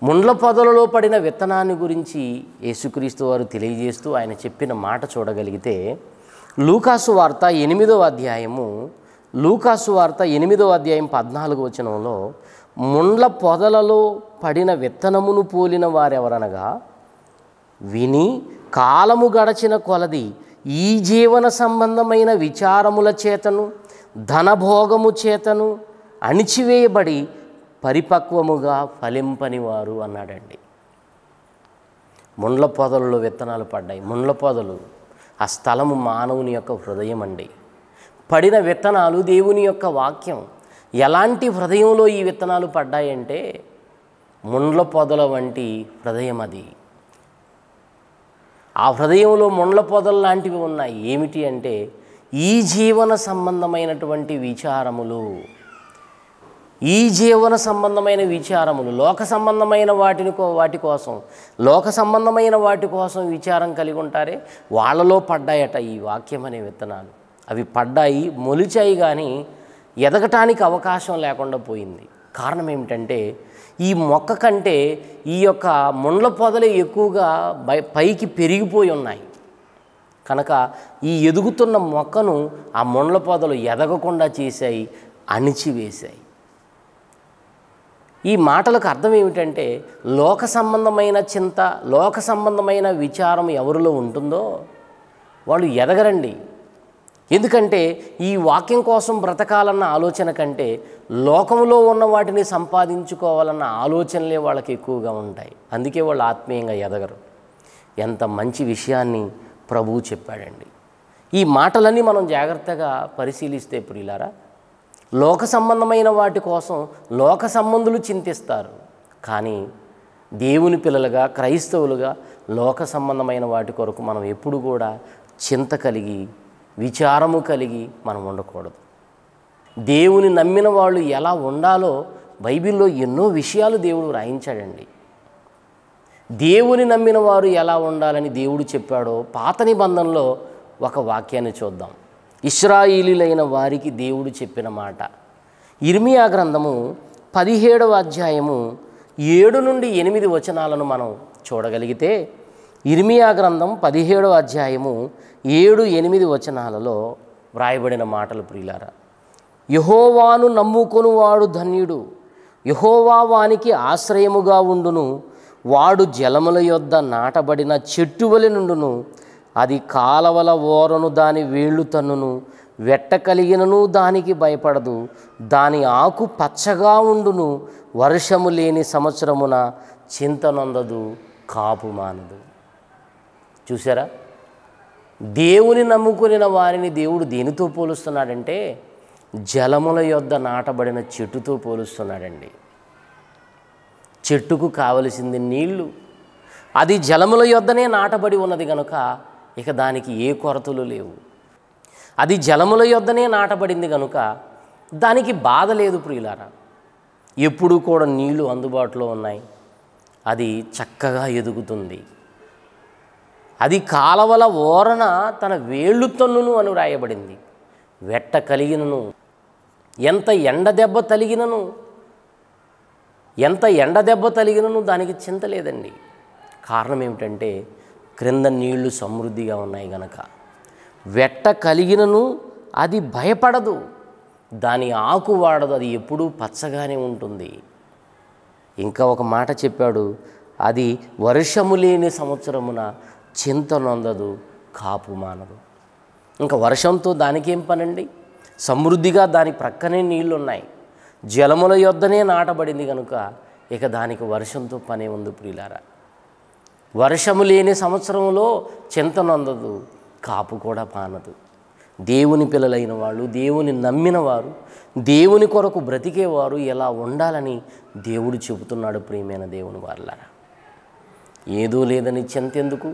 ముండ్ల పొదలలో పడిన విత్తనాన్ని గురించి యేసుక్రీస్తు వారు తెలియజేస్తూ ఆయన చెప్పిన మాట చూడగలిగితే లూకాసు వార్త ఎనిమిదవ అధ్యాయము లూకాసు వార్త ఎనిమిదవ అధ్యాయం పద్నాలుగు వచనంలో ముండ్ల పొదలలో పడిన విత్తనమును పోలిన వారెవరనగా విని కాలము గడచిన కొలది ఈ జీవన సంబంధమైన విచారముల చేతను ధనభోగము చేతను అణిచివేయబడి పరిపక్వముగా ఫలింపనివారు అన్నాడండి ముండ్ల పొదలలో విత్తనాలు పడ్డాయి ముండ్ల పొదలు ఆ స్థలము మానవుని యొక్క హృదయం అండి పడిన విత్తనాలు దేవుని యొక్క వాక్యం ఎలాంటి హృదయంలో ఈ విత్తనాలు పడ్డాయంటే ముండ్ల పొదల వంటి హృదయం అది ఆ హృదయంలో ముండ్ల పొదలు లాంటివి ఉన్నాయి ఏమిటి అంటే ఈ జీవన సంబంధమైనటువంటి విచారములు ఈ జీవన సంబంధమైన విచారములు లోక సంబంధమైన వాటిని వాటి కోసం లోక సంబంధమైన వాటి కోసం విచారం కలిగి ఉంటారే వాళ్ళలో పడ్డాయట ఈ వాక్యం అనే విత్తనాలు అవి పడ్డాయి మొలిచాయి కానీ ఎదగటానికి అవకాశం లేకుండా పోయింది కారణం ఏమిటంటే ఈ మొక్క కంటే ఈ యొక్క ముండ్ల పొదలే ఎక్కువగా పైకి పెరిగిపోయి ఉన్నాయి కనుక ఈ ఎదుగుతున్న మొక్కను ఆ ముండ్ల పొదలు ఎదగకుండా చేశాయి అణిచివేశాయి ఈ మాటలకు అర్థం ఏమిటంటే లోక సంబంధమైన చింత లోక సంబంధమైన విచారం ఎవరిలో ఉంటుందో వాళ్ళు ఎదగరండి ఎందుకంటే ఈ వాక్యం కోసం బ్రతకాలన్న ఆలోచన కంటే లోకంలో ఉన్న వాటిని సంపాదించుకోవాలన్న ఆలోచనలే వాళ్ళకి ఎక్కువగా ఉంటాయి అందుకే వాళ్ళు ఆత్మీయంగా ఎదగరు ఎంత మంచి విషయాన్ని ప్రభువు చెప్పాడండి ఈ మాటలన్నీ మనం జాగ్రత్తగా పరిశీలిస్తే ప్రియులారా లోక సంబంధమైన వాటి కోసం లోక సంబంధులు చింతిస్తారు కానీ దేవుని పిల్లలుగా క్రైస్తవులుగా లోక సంబంధమైన వాటి కొరకు మనం ఎప్పుడు కూడా చింత కలిగి విచారము కలిగి మనం ఉండకూడదు దేవుని నమ్మిన వాళ్ళు ఎలా ఉండాలో బైబిల్లో ఎన్నో విషయాలు దేవుడు వ్రాయించాడండి దేవుని నమ్మిన వారు ఎలా ఉండాలని దేవుడు చెప్పాడో పాత నిబంధనలో ఒక వాక్యాన్ని చూద్దాం ఇస్రాయిలీలైన వారికి దేవుడు చెప్పిన మాట ఇర్మియా గ్రంథము పదిహేడవ అధ్యాయము ఏడు నుండి ఎనిమిది వచనాలను మనం చూడగలిగితే ఇర్మియా గ్రంథం పదిహేడవ అధ్యాయము ఏడు ఎనిమిది వచనాలలో వ్రాయబడిన మాటలు ప్రియులారా యహోవాను నమ్ముకొనువాడు ధన్యుడు యహోవా వానికి ఆశ్రయముగా ఉండును వాడు జలముల యొద్ద నాటబడిన చెట్టువలి నుండును అది కాలవల ఓరను దాని వేళ్ళు తన్నును వెట్ట కలిగినను దానికి భయపడదు దాని ఆకు పచ్చగా ఉండును వర్షము లేని సంవత్సరమున చింతనొందదు కాపు మానదు చూసారా దేవుని నమ్ముకునిన వారిని దేవుడు దేనితో పోలుస్తున్నాడంటే జలముల యొద్ద నాటబడిన చెట్టుతో పోలుస్తున్నాడండి చెట్టుకు కావలసింది నీళ్లు అది జలముల యొద్దనే నాటబడి ఉన్నది కనుక ఇక దానికి ఏ కొరతలు లేవు అది జలముల యొద్దనే నాటబడింది కనుక దానికి బాధ లేదు ప్రియులారా ఎప్పుడూ కూడా నీళ్లు అందుబాటులో ఉన్నాయి అది చక్కగా ఎదుగుతుంది అది కాలవల ఓరన తన వేళ్ళు తన్నును అని వ్రాయబడింది వెట్ట కలిగినను ఎంత ఎండ దెబ్బ తలిగినను ఎంత ఎండ దెబ్బ తలిగినను దానికి చింత లేదండి కారణం ఏమిటంటే క్రింద నీళ్లు సమృద్ధిగా ఉన్నాయి గనక వెట్ట కలిగినను అది భయపడదు దాని ఆకు వాడదు అది ఎప్పుడూ పచ్చగానే ఉంటుంది ఇంకా ఒక మాట చెప్పాడు అది వర్షము లేని సంవత్సరమున చింత నొందదు కాపు మానదు ఇంకా వర్షంతో దానికేం పనండి సమృద్ధిగా దాని ప్రక్కనే నీళ్ళు ఉన్నాయి జలముల యొద్ధనే నాటబడింది కనుక ఇక దానికి వర్షంతో పనే ఉంది ప్రియులారా వర్షము లేని సంవత్సరంలో చింతనందదు కాపు కూడా పానదు దేవుని పిల్లలైన వాళ్ళు దేవుని నమ్మిన వారు దేవుని కొరకు బ్రతికేవారు ఎలా ఉండాలని దేవుడు చెబుతున్నాడు ప్రియమైన దేవుని వారిలారా ఏదో లేదని ఎందుకు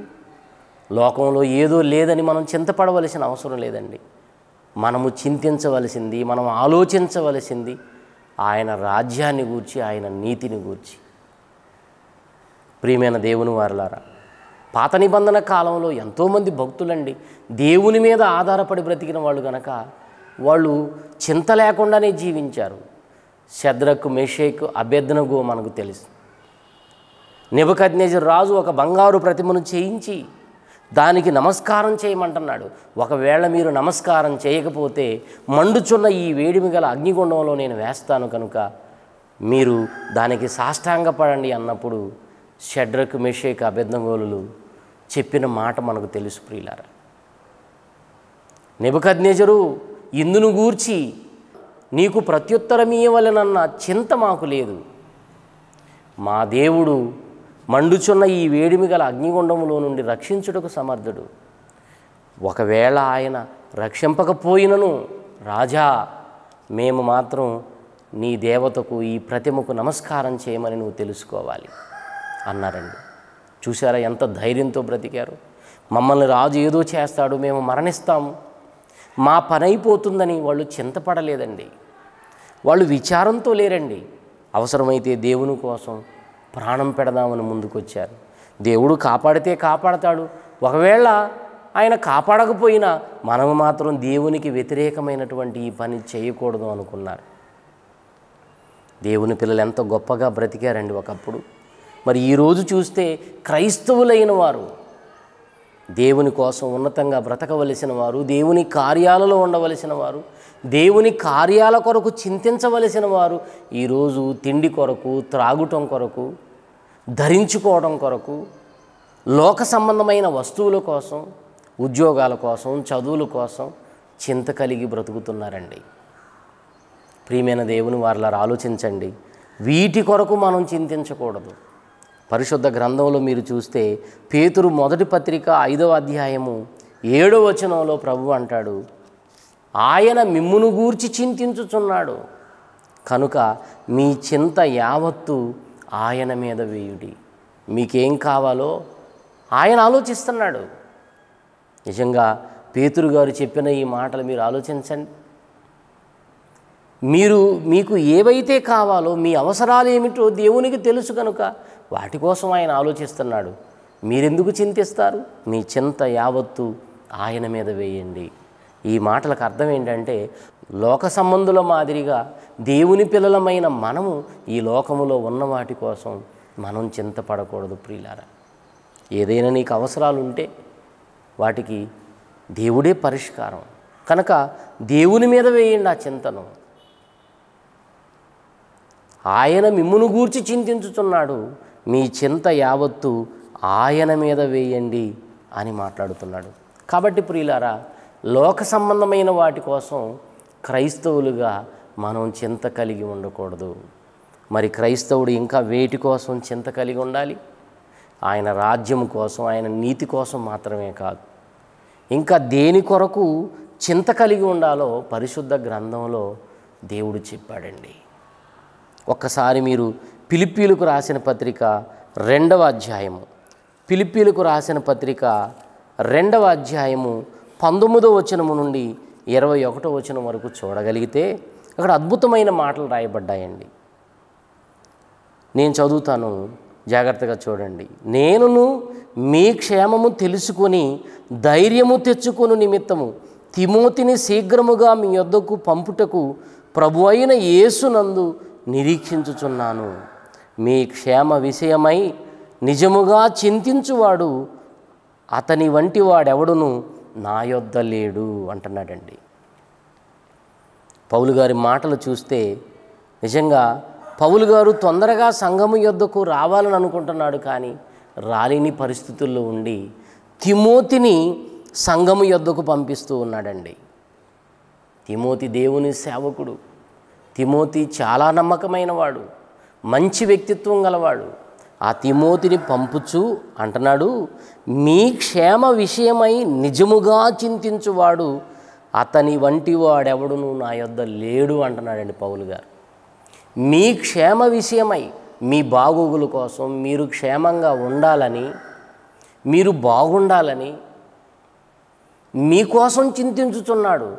లోకంలో ఏదో లేదని మనం చింతపడవలసిన అవసరం లేదండి మనము చింతించవలసింది మనం ఆలోచించవలసింది ఆయన రాజ్యాన్ని గూర్చి ఆయన నీతిని గూర్చి ప్రియమైన దేవుని వారలారా పాత నిబంధన కాలంలో ఎంతోమంది భక్తులండి దేవుని మీద ఆధారపడి బ్రతికిన వాళ్ళు కనుక వాళ్ళు చింత లేకుండానే జీవించారు శద్రకు మెషేక్ అభ్యర్థనగో మనకు తెలుసు నిబకజ్ఞజ రాజు ఒక బంగారు ప్రతిమను చేయించి దానికి నమస్కారం చేయమంటున్నాడు ఒకవేళ మీరు నమస్కారం చేయకపోతే మండుచున్న ఈ వేడిమి గల అగ్నిగుండంలో నేను వేస్తాను కనుక మీరు దానికి సాష్టాంగపడండి అన్నప్పుడు షడ్రక్ మెషేక్ అభ్యర్థంగోలు చెప్పిన మాట మనకు తెలుసు ప్రియులారా నెబుకద్నేజరు ఇందును గూర్చి నీకు ప్రత్యుత్తరం చింత మాకు లేదు మా దేవుడు మండుచున్న ఈ వేడిమి గల అగ్నిగుండములో నుండి రక్షించుటకు సమర్థుడు ఒకవేళ ఆయన రక్షింపకపోయినను రాజా మేము మాత్రం నీ దేవతకు ఈ ప్రతిమకు నమస్కారం చేయమని నువ్వు తెలుసుకోవాలి అన్నారండి చూసారా ఎంత ధైర్యంతో బ్రతికారు మమ్మల్ని రాజు ఏదో చేస్తాడు మేము మరణిస్తాము మా పనైపోతుందని వాళ్ళు చింతపడలేదండి వాళ్ళు విచారంతో లేరండి అవసరమైతే దేవుని కోసం ప్రాణం పెడదామని ముందుకొచ్చారు దేవుడు కాపాడితే కాపాడతాడు ఒకవేళ ఆయన కాపాడకపోయినా మనము మాత్రం దేవునికి వ్యతిరేకమైనటువంటి ఈ పని చేయకూడదు అనుకున్నారు దేవుని పిల్లలు ఎంత గొప్పగా బ్రతికారండి ఒకప్పుడు మరి ఈరోజు చూస్తే క్రైస్తవులైన వారు దేవుని కోసం ఉన్నతంగా బ్రతకవలసిన వారు దేవుని కార్యాలలో ఉండవలసిన వారు దేవుని కార్యాల కొరకు చింతించవలసిన వారు ఈరోజు తిండి కొరకు త్రాగుటం కొరకు ధరించుకోవడం కొరకు లోక సంబంధమైన వస్తువుల కోసం ఉద్యోగాల కోసం చదువుల కోసం చింత కలిగి బ్రతుకుతున్నారండి ప్రియమైన దేవుని వారిలా ఆలోచించండి వీటి కొరకు మనం చింతించకూడదు పరిశుద్ధ గ్రంథంలో మీరు చూస్తే పేతురు మొదటి పత్రిక ఐదవ అధ్యాయము ఏడవ వచనంలో ప్రభు అంటాడు ఆయన మిమ్మును గూర్చి చింతించుచున్నాడు కనుక మీ చింత యావత్తు ఆయన మీద వేయుడి మీకేం కావాలో ఆయన ఆలోచిస్తున్నాడు నిజంగా పేతురు గారు చెప్పిన ఈ మాటలు మీరు ఆలోచించండి మీరు మీకు ఏవైతే కావాలో మీ అవసరాలు ఏమిటో దేవునికి తెలుసు కనుక వాటి కోసం ఆయన ఆలోచిస్తున్నాడు మీరెందుకు చింతిస్తారు మీ చింత యావత్తు ఆయన మీద వేయండి ఈ మాటలకు అర్థం ఏంటంటే లోక సంబంధుల మాదిరిగా దేవుని పిల్లలమైన మనము ఈ లోకములో ఉన్న వాటి కోసం మనం చింతపడకూడదు ప్రియులారా ఏదైనా నీకు అవసరాలు ఉంటే వాటికి దేవుడే పరిష్కారం కనుక దేవుని మీద వేయండి ఆ చింతను ఆయన మిమ్మును గూర్చి చింతించుతున్నాడు మీ చింత యావత్తు ఆయన మీద వేయండి అని మాట్లాడుతున్నాడు కాబట్టి ప్రియులారా లోక సంబంధమైన వాటి కోసం క్రైస్తవులుగా మనం చింత కలిగి ఉండకూడదు మరి క్రైస్తవుడు ఇంకా వేటి కోసం చింత కలిగి ఉండాలి ఆయన రాజ్యం కోసం ఆయన నీతి కోసం మాత్రమే కాదు ఇంకా దేని కొరకు చింత కలిగి ఉండాలో పరిశుద్ధ గ్రంథంలో దేవుడు చెప్పాడండి ఒక్కసారి మీరు పిలిపీలకు రాసిన పత్రిక రెండవ అధ్యాయము పిలిపీలకు రాసిన పత్రిక రెండవ అధ్యాయము పంతొమ్మిదో వచనము నుండి ఇరవై ఒకటో వచనం వరకు చూడగలిగితే అక్కడ అద్భుతమైన మాటలు రాయబడ్డాయండి నేను చదువుతాను జాగ్రత్తగా చూడండి నేనును మీ క్షేమము తెలుసుకొని ధైర్యము తెచ్చుకొని నిమిత్తము తిమోతిని శీఘ్రముగా మీ యొద్దకు పంపుటకు ప్రభు అయిన యేసునందు నిరీక్షించుచున్నాను మీ క్షేమ విషయమై నిజముగా చింతించువాడు అతని వంటి వాడెవడును నా యొద్ద లేడు అంటున్నాడండి పౌలు గారి మాటలు చూస్తే నిజంగా పౌలు గారు తొందరగా సంఘము యొద్దకు రావాలని అనుకుంటున్నాడు కానీ రాలేని పరిస్థితుల్లో ఉండి తిమోతిని సంఘము యొద్దకు పంపిస్తూ ఉన్నాడండి తిమోతి దేవుని సేవకుడు తిమోతి చాలా నమ్మకమైన వాడు మంచి వ్యక్తిత్వం గలవాడు ఆ తిమోతిని పంపుచు అంటున్నాడు మీ క్షేమ విషయమై నిజముగా చింతించువాడు అతని వంటి వాడెవడును నా యొద్ద లేడు అంటున్నాడండి పౌలు గారు మీ క్షేమ విషయమై మీ బాగోగుల కోసం మీరు క్షేమంగా ఉండాలని మీరు బాగుండాలని మీకోసం చింతించుచున్నాడు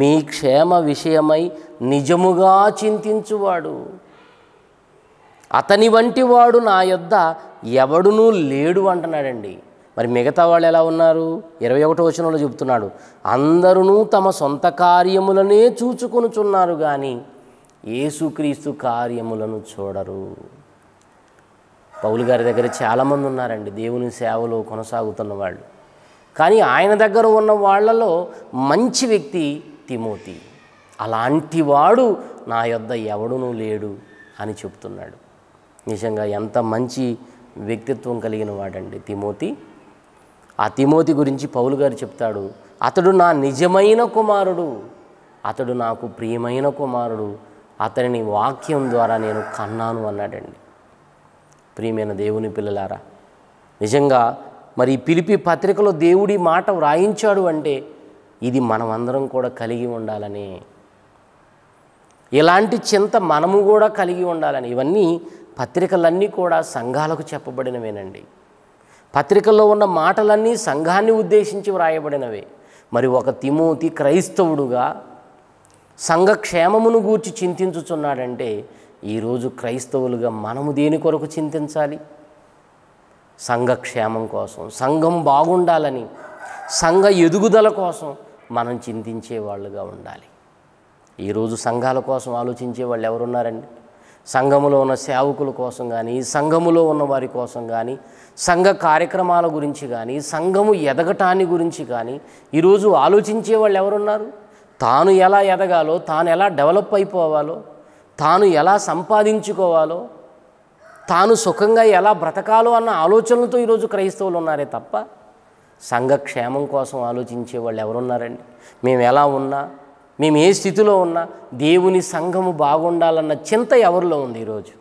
మీ క్షేమ విషయమై నిజముగా చింతించువాడు అతని వంటి వాడు నా యొద్ద ఎవడునూ లేడు అంటున్నాడండి మరి మిగతా వాళ్ళు ఎలా ఉన్నారు ఇరవై ఒకటో వచనంలో చెబుతున్నాడు అందరూ తమ సొంత కార్యములనే చూచుకొనుచున్నారు కానీ ఏసుక్రీస్తు కార్యములను చూడరు పౌలు గారి దగ్గర చాలామంది ఉన్నారండి దేవుని సేవలో కొనసాగుతున్న వాళ్ళు కానీ ఆయన దగ్గర ఉన్న వాళ్ళలో మంచి వ్యక్తి తిమోతి అలాంటి వాడు నా యొద్ద ఎవడునూ లేడు అని చెప్తున్నాడు నిజంగా ఎంత మంచి వ్యక్తిత్వం కలిగిన వాడండి తిమోతి ఆ తిమోతి గురించి పౌలు గారు చెప్తాడు అతడు నా నిజమైన కుమారుడు అతడు నాకు ప్రియమైన కుమారుడు అతనిని వాక్యం ద్వారా నేను కన్నాను అన్నాడండి ప్రియమైన దేవుని పిల్లలారా నిజంగా మరి పిలిపి పత్రికలో దేవుడి మాట వ్రాయించాడు అంటే ఇది మనమందరం కూడా కలిగి ఉండాలని ఇలాంటి చింత మనము కూడా కలిగి ఉండాలని ఇవన్నీ పత్రికలన్నీ కూడా సంఘాలకు చెప్పబడినవేనండి పత్రికల్లో ఉన్న మాటలన్నీ సంఘాన్ని ఉద్దేశించి వ్రాయబడినవే మరి ఒక తిమోతి క్రైస్తవుడుగా సంఘక్షేమమును గూర్చి చింతించుచున్నాడంటే ఈరోజు క్రైస్తవులుగా మనము దేని కొరకు చింతించాలి సంఘక్షేమం కోసం సంఘం బాగుండాలని సంఘ ఎదుగుదల కోసం మనం చింతించే వాళ్ళుగా ఉండాలి ఈరోజు సంఘాల కోసం ఆలోచించే వాళ్ళు ఎవరున్నారండి సంఘములో ఉన్న సేవకుల కోసం కానీ సంఘములో ఉన్న వారి కోసం కానీ సంఘ కార్యక్రమాల గురించి కానీ సంఘము ఎదగటాన్ని గురించి కానీ ఈరోజు ఆలోచించే వాళ్ళు ఎవరున్నారు తాను ఎలా ఎదగాలో తాను ఎలా డెవలప్ అయిపోవాలో తాను ఎలా సంపాదించుకోవాలో తాను సుఖంగా ఎలా బ్రతకాలో అన్న ఆలోచనలతో ఈరోజు క్రైస్తవులు ఉన్నారే తప్ప సంఘ క్షేమం కోసం ఆలోచించే వాళ్ళు ఎవరున్నారండి మేము ఎలా ఉన్నా మేము ఏ స్థితిలో ఉన్నా దేవుని సంఘము బాగుండాలన్న చింత ఎవరిలో ఉంది ఈరోజు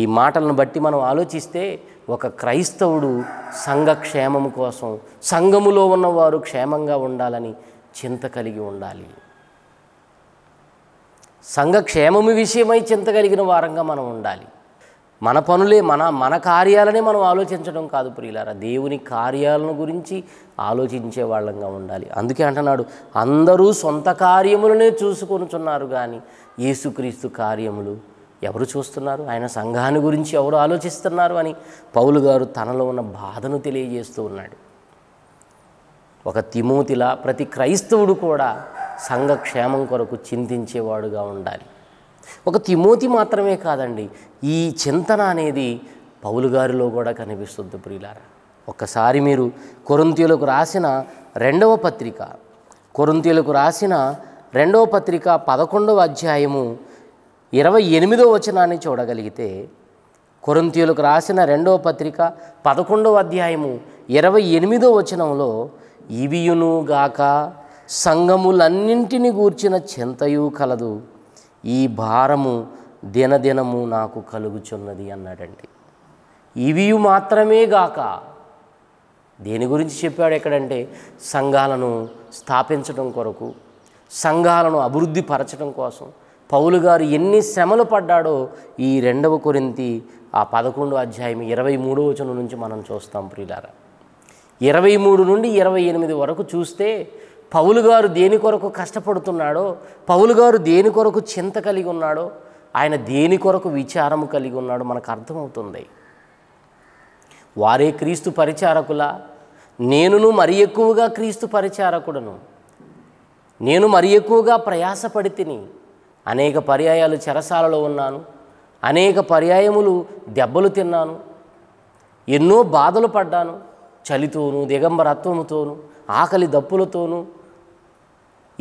ఈ మాటలను బట్టి మనం ఆలోచిస్తే ఒక క్రైస్తవుడు సంఘ క్షేమం కోసం సంఘములో ఉన్నవారు క్షేమంగా ఉండాలని చింత కలిగి ఉండాలి సంఘ క్షేమము విషయమై చింత కలిగిన వారంగా మనం ఉండాలి మన పనులే మన మన కార్యాలనే మనం ఆలోచించడం కాదు ప్రియులారా దేవుని కార్యాలను గురించి ఆలోచించే వాళ్ళంగా ఉండాలి అందుకే అంటున్నాడు అందరూ సొంత కార్యములనే చూసుకొనుచున్నారు కానీ యేసుక్రీస్తు కార్యములు ఎవరు చూస్తున్నారు ఆయన సంఘాన్ని గురించి ఎవరు ఆలోచిస్తున్నారు అని పౌలు గారు తనలో ఉన్న బాధను తెలియజేస్తూ ఉన్నాడు ఒక తిమోతిలా ప్రతి క్రైస్తవుడు కూడా సంఘ క్షేమం కొరకు చింతించేవాడుగా ఉండాలి ఒక తిమోతి మాత్రమే కాదండి ఈ చింతన అనేది పౌలు గారిలో కూడా కనిపిస్తుంది ప్రియులారా ఒక్కసారి మీరు కొరంతీయులకు రాసిన రెండవ పత్రిక కొరంతీయులకు రాసిన రెండవ పత్రిక పదకొండవ అధ్యాయము ఇరవై ఎనిమిదో వచనాన్ని చూడగలిగితే కొరంతీయులకు రాసిన రెండవ పత్రిక పదకొండవ అధ్యాయము ఇరవై ఎనిమిదో వచనంలో ఇవియును గాక సంఘములన్నింటిని గూర్చిన చింతయు కలదు ఈ భారము దినదినము నాకు కలుగుచున్నది అన్నాడండి ఇవి మాత్రమే గాక దేని గురించి చెప్పాడు ఎక్కడంటే సంఘాలను స్థాపించడం కొరకు సంఘాలను అభివృద్ధి పరచడం కోసం పౌలు గారు ఎన్ని శ్రమలు పడ్డాడో ఈ రెండవ కొరింతి ఆ పదకొండు అధ్యాయం ఇరవై మూడవ వచనం నుంచి మనం చూస్తాం ప్రియులారా ఇరవై మూడు నుండి ఇరవై ఎనిమిది వరకు చూస్తే పౌలు గారు దేని కొరకు కష్టపడుతున్నాడో పౌలు గారు దేని కొరకు చింత కలిగి ఉన్నాడో ఆయన దేని కొరకు విచారం కలిగి ఉన్నాడో మనకు అర్థమవుతుంది వారే క్రీస్తు పరిచారకుల నేనును మరి ఎక్కువగా క్రీస్తు పరిచారకుడను నేను మరి ఎక్కువగా ప్రయాసపడి తిని అనేక పర్యాయాలు చెరసాలలో ఉన్నాను అనేక పర్యాయములు దెబ్బలు తిన్నాను ఎన్నో బాధలు పడ్డాను చలితోనూ దిగంబరత్వముతోనూ ఆకలి దప్పులతోనూ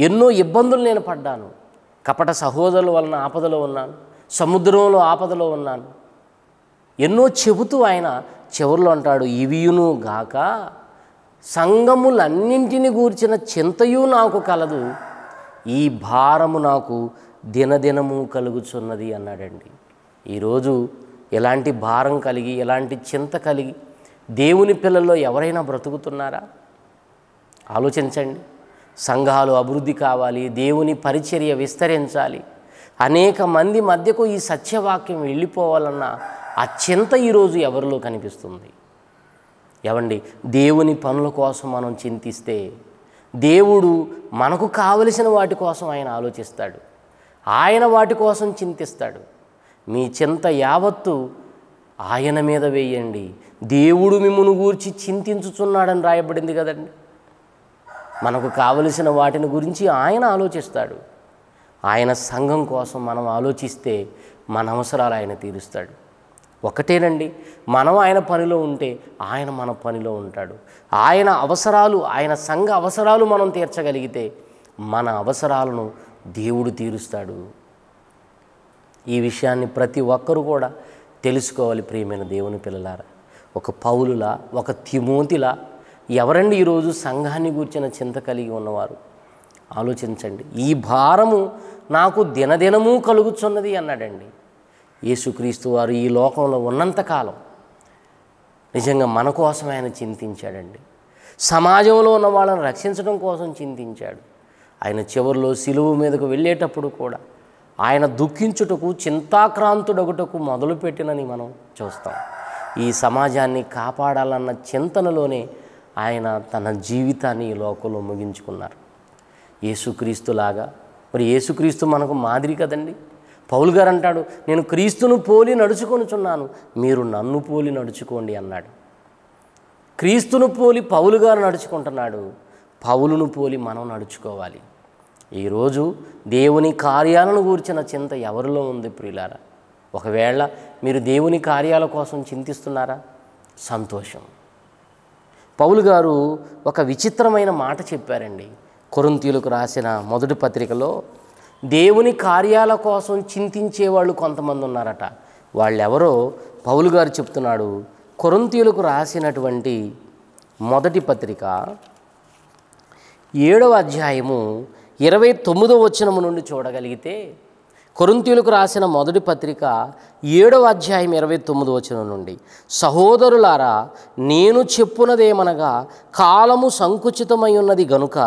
ఎన్నో ఇబ్బందులు నేను పడ్డాను కపట సహోదరుల వలన ఆపదలో ఉన్నాను సముద్రంలో ఆపదలో ఉన్నాను ఎన్నో చెబుతూ ఆయన చివరిలో అంటాడు ఇవియును గాక సంగములన్నింటిని గూర్చిన చింతయు నాకు కలదు ఈ భారము నాకు దినదినము కలుగుచున్నది అన్నాడండి ఈరోజు ఎలాంటి భారం కలిగి ఎలాంటి చింత కలిగి దేవుని పిల్లల్లో ఎవరైనా బ్రతుకుతున్నారా ఆలోచించండి సంఘాలు అభివృద్ధి కావాలి దేవుని పరిచర్య విస్తరించాలి అనేక మంది మధ్యకు ఈ సత్యవాక్యం వెళ్ళిపోవాలన్న అత్యంత ఈరోజు ఎవరిలో కనిపిస్తుంది ఏమండి దేవుని పనుల కోసం మనం చింతిస్తే దేవుడు మనకు కావలసిన వాటి కోసం ఆయన ఆలోచిస్తాడు ఆయన వాటి కోసం చింతిస్తాడు మీ చింత యావత్తు ఆయన మీద వేయండి దేవుడు మిమ్మును గూర్చి చింతించుచున్నాడని రాయబడింది కదండి మనకు కావలసిన వాటిని గురించి ఆయన ఆలోచిస్తాడు ఆయన సంఘం కోసం మనం ఆలోచిస్తే మన అవసరాలు ఆయన తీరుస్తాడు ఒకటేనండి మనం ఆయన పనిలో ఉంటే ఆయన మన పనిలో ఉంటాడు ఆయన అవసరాలు ఆయన సంఘ అవసరాలు మనం తీర్చగలిగితే మన అవసరాలను దేవుడు తీరుస్తాడు ఈ విషయాన్ని ప్రతి ఒక్కరూ కూడా తెలుసుకోవాలి ప్రియమైన దేవుని పిల్లలారా ఒక పౌలులా ఒక తిమోతిలా ఎవరండి ఈరోజు సంఘాన్ని గూర్చిన చింత కలిగి ఉన్నవారు ఆలోచించండి ఈ భారము నాకు దినదినము కలుగుచున్నది అన్నాడండి యేసుక్రీస్తు వారు ఈ లోకంలో ఉన్నంతకాలం నిజంగా మన కోసం ఆయన చింతించాడండి సమాజంలో ఉన్న వాళ్ళని రక్షించడం కోసం చింతించాడు ఆయన చివరిలో సిలువు మీదకు వెళ్ళేటప్పుడు కూడా ఆయన దుఃఖించుటకు చింతాక్రాంతుడొకటకు మొదలుపెట్టినని మనం చూస్తాం ఈ సమాజాన్ని కాపాడాలన్న చింతనలోనే ఆయన తన జీవితాన్ని ఈ లోకంలో ముగించుకున్నారు ఏసుక్రీస్తులాగా మరి ఏసుక్రీస్తు మనకు మాదిరి కదండి పౌలు గారు అంటాడు నేను క్రీస్తును పోలి నడుచుకొనిచున్నాను మీరు నన్ను పోలి నడుచుకోండి అన్నాడు క్రీస్తును పోలి పౌలు గారు నడుచుకుంటున్నాడు పౌలును పోలి మనం నడుచుకోవాలి ఈరోజు దేవుని కార్యాలను కూర్చిన చింత ఎవరిలో ఉంది ప్రియులారా ఒకవేళ మీరు దేవుని కార్యాల కోసం చింతిస్తున్నారా సంతోషం పౌలు గారు ఒక విచిత్రమైన మాట చెప్పారండి కొరంతీలకు రాసిన మొదటి పత్రికలో దేవుని కార్యాల కోసం చింతించే వాళ్ళు కొంతమంది ఉన్నారట వాళ్ళెవరో పౌలు గారు చెప్తున్నాడు కొరంతీయులకు రాసినటువంటి మొదటి పత్రిక ఏడవ అధ్యాయము ఇరవై తొమ్మిదో వచనము నుండి చూడగలిగితే కొరింతీయులకు రాసిన మొదటి పత్రిక ఏడవ అధ్యాయం ఇరవై తొమ్మిది వచ్చిన నుండి సహోదరులారా నేను చెప్పున్నదేమనగా కాలము సంకుచితమై ఉన్నది గనుక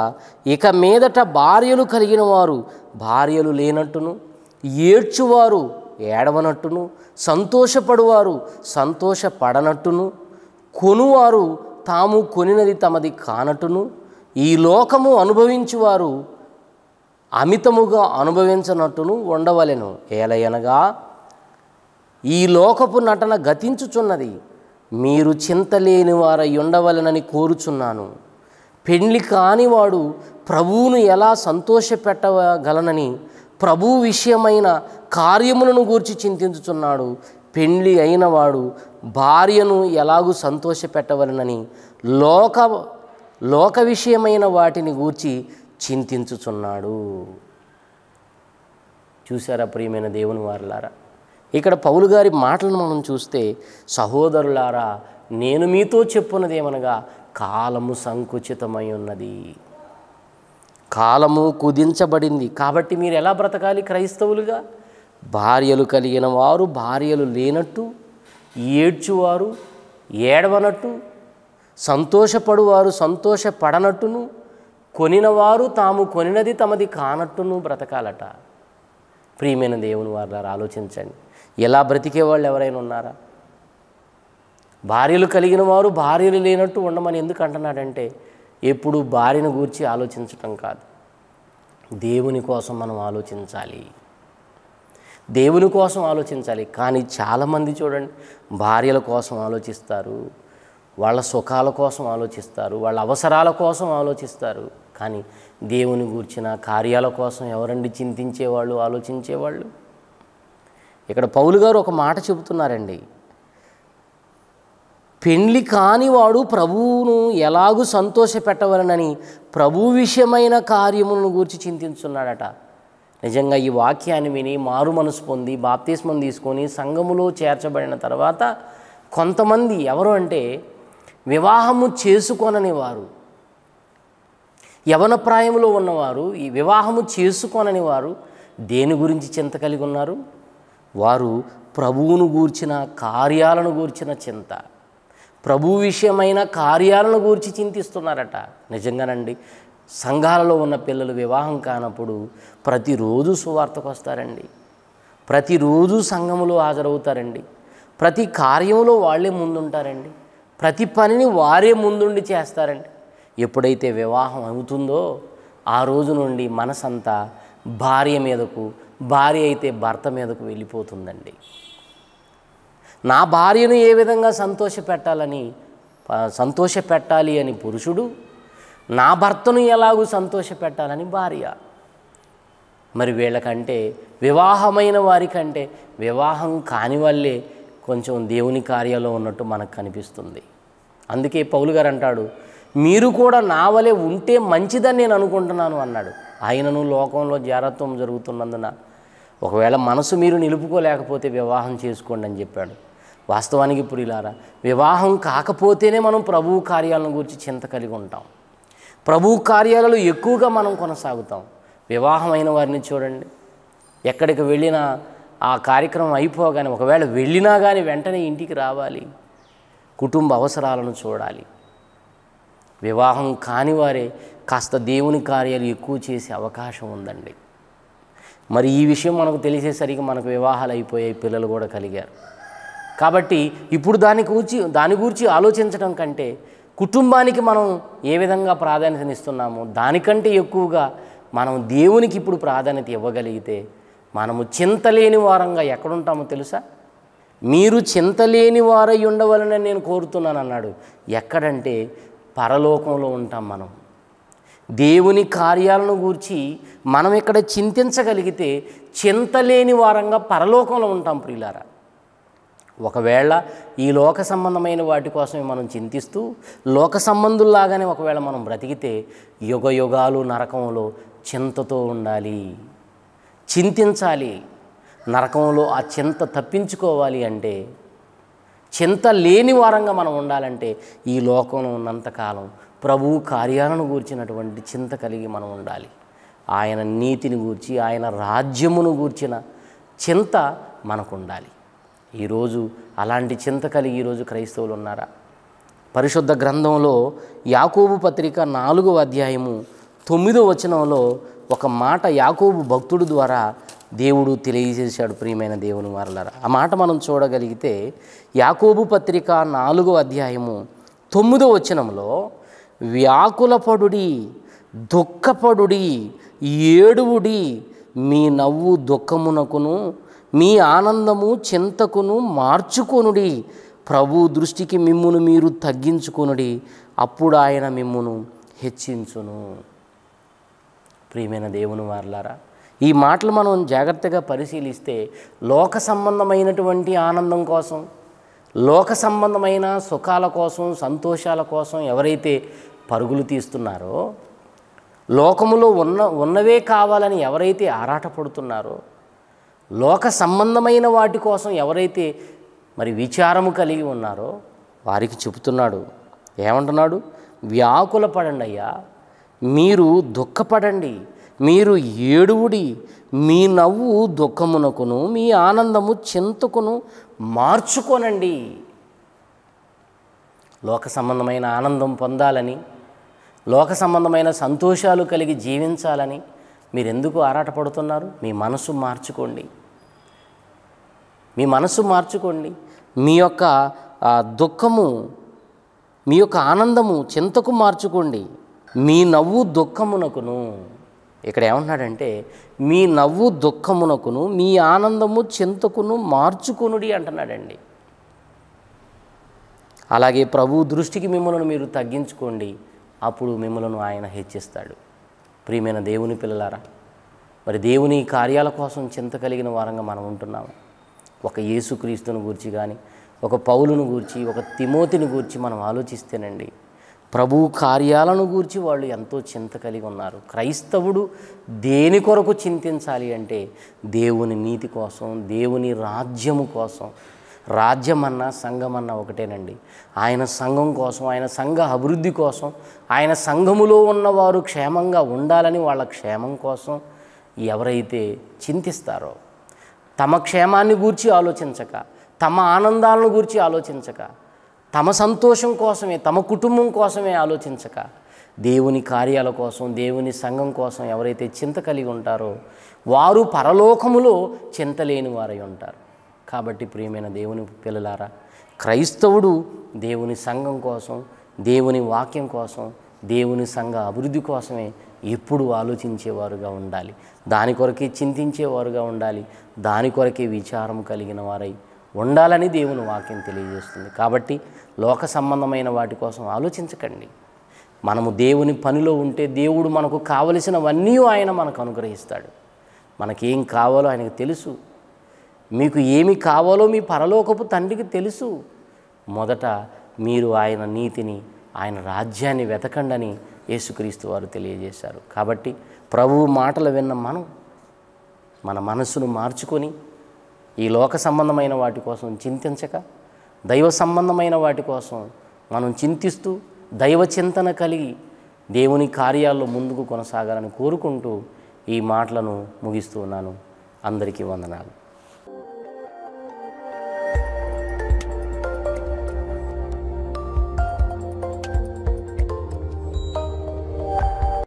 ఇక మీదట భార్యలు కలిగిన వారు భార్యలు లేనట్టును ఏడ్చువారు ఏడవనట్టును సంతోషపడువారు సంతోషపడనట్టును కొనువారు తాము కొనినది తమది కానట్టును ఈ లోకము అనుభవించువారు అమితముగా అనుభవించనట్టును ఉండవలెను ఏలయనగా ఈ లోకపు నటన గతించుచున్నది మీరు చింతలేని వారై ఉండవలనని కోరుచున్నాను పెండ్లి కానివాడు ప్రభువును ఎలా సంతోషపెట్టగలనని ప్రభు విషయమైన కార్యములను గూర్చి చింతించుచున్నాడు పెండ్లి అయినవాడు భార్యను ఎలాగూ సంతోషపెట్టవలనని లోక లోక విషయమైన వాటిని గూర్చి చింతించుచున్నాడు చూసారా ప్రియమైన దేవుని వారులారా ఇక్కడ పౌలు గారి మాటలను మనం చూస్తే సహోదరులారా నేను మీతో చెప్పున్నది ఏమనగా కాలము సంకుచితమై ఉన్నది కాలము కుదించబడింది కాబట్టి మీరు ఎలా బ్రతకాలి క్రైస్తవులుగా భార్యలు కలిగిన వారు భార్యలు లేనట్టు ఏడ్చువారు ఏడవనట్టు సంతోషపడువారు సంతోషపడనట్టును కొనినవారు తాము కొనినది తమది కానట్టును బ్రతకాలట ప్రియమైన దేవుని వారు ఆలోచించండి ఎలా బ్రతికేవాళ్ళు ఎవరైనా ఉన్నారా భార్యలు కలిగిన వారు భార్యలు లేనట్టు ఉండమని ఎందుకు అంటున్నాడంటే ఎప్పుడు భార్యను గూర్చి ఆలోచించటం కాదు దేవుని కోసం మనం ఆలోచించాలి దేవుని కోసం ఆలోచించాలి కానీ చాలామంది చూడండి భార్యల కోసం ఆలోచిస్తారు వాళ్ళ సుఖాల కోసం ఆలోచిస్తారు వాళ్ళ అవసరాల కోసం ఆలోచిస్తారు కానీ దేవుని గూర్చిన కార్యాల కోసం ఎవరండి చింతించేవాళ్ళు ఆలోచించేవాళ్ళు ఇక్కడ పౌలు గారు ఒక మాట చెబుతున్నారండి పెండ్లి కానివాడు ప్రభువును ఎలాగూ సంతోషపెట్టవలనని ప్రభు విషయమైన కార్యములను గూర్చి చింతించున్నాడట నిజంగా ఈ వాక్యాన్ని విని మారు మనసు పొంది బాప్తీస్మం తీసుకొని సంఘములో చేర్చబడిన తర్వాత కొంతమంది ఎవరు అంటే వివాహము చేసుకోనని వారు యవనప్రాయంలో ఉన్నవారు ఈ వివాహము చేసుకోనని వారు దేని గురించి చింత కలిగి ఉన్నారు వారు ప్రభువును గూర్చిన కార్యాలను గూర్చిన చింత ప్రభు విషయమైన కార్యాలను గూర్చి చింతిస్తున్నారట నిజంగానండి సంఘాలలో ఉన్న పిల్లలు వివాహం కానప్పుడు ప్రతిరోజు సువార్తకు వస్తారండి ప్రతిరోజు సంఘములో హాజరవుతారండి ప్రతి కార్యంలో వాళ్ళే ముందుంటారండి ప్రతి పనిని వారే ముందుండి చేస్తారండి ఎప్పుడైతే వివాహం అవుతుందో ఆ రోజు నుండి మనసంతా భార్య మీదకు భార్య అయితే భర్త మీదకు వెళ్ళిపోతుందండి నా భార్యను ఏ విధంగా సంతోషపెట్టాలని సంతోషపెట్టాలి అని పురుషుడు నా భర్తను ఎలాగూ సంతోషపెట్టాలని భార్య మరి వీళ్ళకంటే వివాహమైన వారికంటే వివాహం కాని వల్లే కొంచెం దేవుని కార్యాలో ఉన్నట్టు మనకు కనిపిస్తుంది అందుకే పౌలు గారు అంటాడు మీరు కూడా నా వలె ఉంటే మంచిదని నేను అనుకుంటున్నాను అన్నాడు ఆయనను లోకంలో జారత్వం జరుగుతున్నందున ఒకవేళ మనసు మీరు నిలుపుకోలేకపోతే వివాహం చేసుకోండి అని చెప్పాడు వాస్తవానికి ఇప్పుడు పురిలారా వివాహం కాకపోతేనే మనం ప్రభు కార్యాలను గురించి చింత కలిగి ఉంటాం ప్రభు కార్యాలలో ఎక్కువగా మనం కొనసాగుతాం వివాహం అయిన వారిని చూడండి ఎక్కడికి వెళ్ళినా ఆ కార్యక్రమం అయిపోగానే ఒకవేళ వెళ్ళినా కానీ వెంటనే ఇంటికి రావాలి కుటుంబ అవసరాలను చూడాలి వివాహం కాని వారే కాస్త దేవుని కార్యాలు ఎక్కువ చేసే అవకాశం ఉందండి మరి ఈ విషయం మనకు తెలిసేసరికి మనకు వివాహాలు అయిపోయాయి పిల్లలు కూడా కలిగారు కాబట్టి ఇప్పుడు దాని గురించి దాని గురించి ఆలోచించడం కంటే కుటుంబానికి మనం ఏ విధంగా ప్రాధాన్యతనిస్తున్నామో దానికంటే ఎక్కువగా మనం దేవునికి ఇప్పుడు ప్రాధాన్యత ఇవ్వగలిగితే మనము చింతలేని వారంగా ఎక్కడుంటామో తెలుసా మీరు చింతలేని వారై ఉండవాలని నేను కోరుతున్నాను అన్నాడు ఎక్కడంటే పరలోకంలో ఉంటాం మనం దేవుని కార్యాలను గూర్చి మనం ఇక్కడ చింతించగలిగితే చింతలేని వారంగా పరలోకంలో ఉంటాం ప్రియులారా ఒకవేళ ఈ లోక సంబంధమైన వాటి కోసమే మనం చింతిస్తూ లోక సంబంధుల్లాగానే ఒకవేళ మనం బ్రతికితే యుగ యుగాలు నరకంలో చింతతో ఉండాలి చింతించాలి నరకంలో ఆ చింత తప్పించుకోవాలి అంటే చింత లేని వారంగా మనం ఉండాలంటే ఈ లోకంలో ఉన్నంతకాలం ప్రభు కార్యాలను గూర్చినటువంటి చింత కలిగి మనం ఉండాలి ఆయన నీతిని గూర్చి ఆయన రాజ్యమును గూర్చిన చింత మనకు ఉండాలి ఈరోజు అలాంటి చింత కలిగి ఈరోజు క్రైస్తవులు ఉన్నారా పరిశుద్ధ గ్రంథంలో యాకోబు పత్రిక నాలుగవ అధ్యాయము తొమ్మిదో వచనంలో ఒక మాట యాకోబు భక్తుడు ద్వారా దేవుడు తెలియజేశాడు ప్రియమైన దేవుని వారలారా ఆ మాట మనం చూడగలిగితే యాకోబు పత్రిక నాలుగో అధ్యాయము తొమ్మిదో వచనంలో వ్యాకులపడుడి దుఃఖపడుడి ఏడువుడి మీ నవ్వు దుఃఖమునకును మీ ఆనందము చింతకును మార్చుకొనుడి ప్రభు దృష్టికి మిమ్మును మీరు తగ్గించుకొనుడి అప్పుడు ఆయన మిమ్మును హెచ్చించును ప్రియమైన దేవుని వారలారా ఈ మాటలు మనం జాగ్రత్తగా పరిశీలిస్తే లోక సంబంధమైనటువంటి ఆనందం కోసం లోక సంబంధమైన సుఖాల కోసం సంతోషాల కోసం ఎవరైతే పరుగులు తీస్తున్నారో లోకములో ఉన్న ఉన్నవే కావాలని ఎవరైతే ఆరాటపడుతున్నారో లోక సంబంధమైన వాటి కోసం ఎవరైతే మరి విచారము కలిగి ఉన్నారో వారికి చెబుతున్నాడు ఏమంటున్నాడు వ్యాకుల పడండి అయ్యా మీరు దుఃఖపడండి మీరు ఏడువుడి మీ నవ్వు దుఃఖమునకును మీ ఆనందము చింతకును మార్చుకోనండి లోక సంబంధమైన ఆనందం పొందాలని లోక సంబంధమైన సంతోషాలు కలిగి జీవించాలని మీరు ఎందుకు ఆరాటపడుతున్నారు మీ మనసు మార్చుకోండి మీ మనసు మార్చుకోండి మీ యొక్క దుఃఖము మీ యొక్క ఆనందము చింతకు మార్చుకోండి మీ నవ్వు దుఃఖమునకును ఇక్కడ ఏమంటున్నాడంటే మీ నవ్వు దుఃఖమునకును మీ ఆనందము చింతకును మార్చుకునుడి అంటున్నాడండి అలాగే ప్రభు దృష్టికి మిమ్మల్ని మీరు తగ్గించుకోండి అప్పుడు మిమ్మల్ని ఆయన హెచ్చిస్తాడు ప్రియమైన దేవుని పిల్లలారా మరి దేవుని కార్యాల కోసం చింత కలిగిన వారంగా మనం ఉంటున్నాము ఒక యేసుక్రీస్తుని గూర్చి కానీ ఒక పౌలును గూర్చి ఒక తిమోతిని గూర్చి మనం ఆలోచిస్తేనండి ప్రభు కార్యాలను గూర్చి వాళ్ళు ఎంతో చింత కలిగి ఉన్నారు క్రైస్తవుడు దేని కొరకు చింతించాలి అంటే దేవుని నీతి కోసం దేవుని రాజ్యము కోసం రాజ్యమన్నా సంఘం అన్న ఒకటేనండి ఆయన సంఘం కోసం ఆయన సంఘ అభివృద్ధి కోసం ఆయన సంఘములో ఉన్నవారు క్షేమంగా ఉండాలని వాళ్ళ క్షేమం కోసం ఎవరైతే చింతిస్తారో తమ క్షేమాన్ని గూర్చి ఆలోచించక తమ ఆనందాలను గూర్చి ఆలోచించక తమ సంతోషం కోసమే తమ కుటుంబం కోసమే ఆలోచించక దేవుని కార్యాల కోసం దేవుని సంఘం కోసం ఎవరైతే చింత కలిగి ఉంటారో వారు పరలోకములో చింత లేని వారై ఉంటారు కాబట్టి ప్రియమైన దేవుని పిల్లలారా క్రైస్తవుడు దేవుని సంఘం కోసం దేవుని వాక్యం కోసం దేవుని సంఘ అభివృద్ధి కోసమే ఎప్పుడు ఆలోచించేవారుగా ఉండాలి దాని కొరకే చింతించేవారుగా ఉండాలి దాని కొరకే విచారం కలిగిన వారై ఉండాలని దేవుని వాక్యం తెలియజేస్తుంది కాబట్టి లోక సంబంధమైన వాటి కోసం ఆలోచించకండి మనము దేవుని పనిలో ఉంటే దేవుడు మనకు కావలసినవన్నీ ఆయన మనకు అనుగ్రహిస్తాడు మనకేం కావాలో ఆయనకు తెలుసు మీకు ఏమి కావాలో మీ పరలోకపు తండ్రికి తెలుసు మొదట మీరు ఆయన నీతిని ఆయన రాజ్యాన్ని వెతకండని యేసుక్రీస్తు వారు తెలియజేశారు కాబట్టి ప్రభువు మాటలు విన్న మనం మన మనసును మార్చుకొని ఈ లోక సంబంధమైన వాటి కోసం చింతించక దైవ సంబంధమైన వాటి కోసం మనం చింతిస్తూ దైవ చింతన కలిగి దేవుని కార్యాల్లో ముందుకు కొనసాగాలని కోరుకుంటూ ఈ మాటలను ముగిస్తూ ఉన్నాను అందరికీ వందనాలు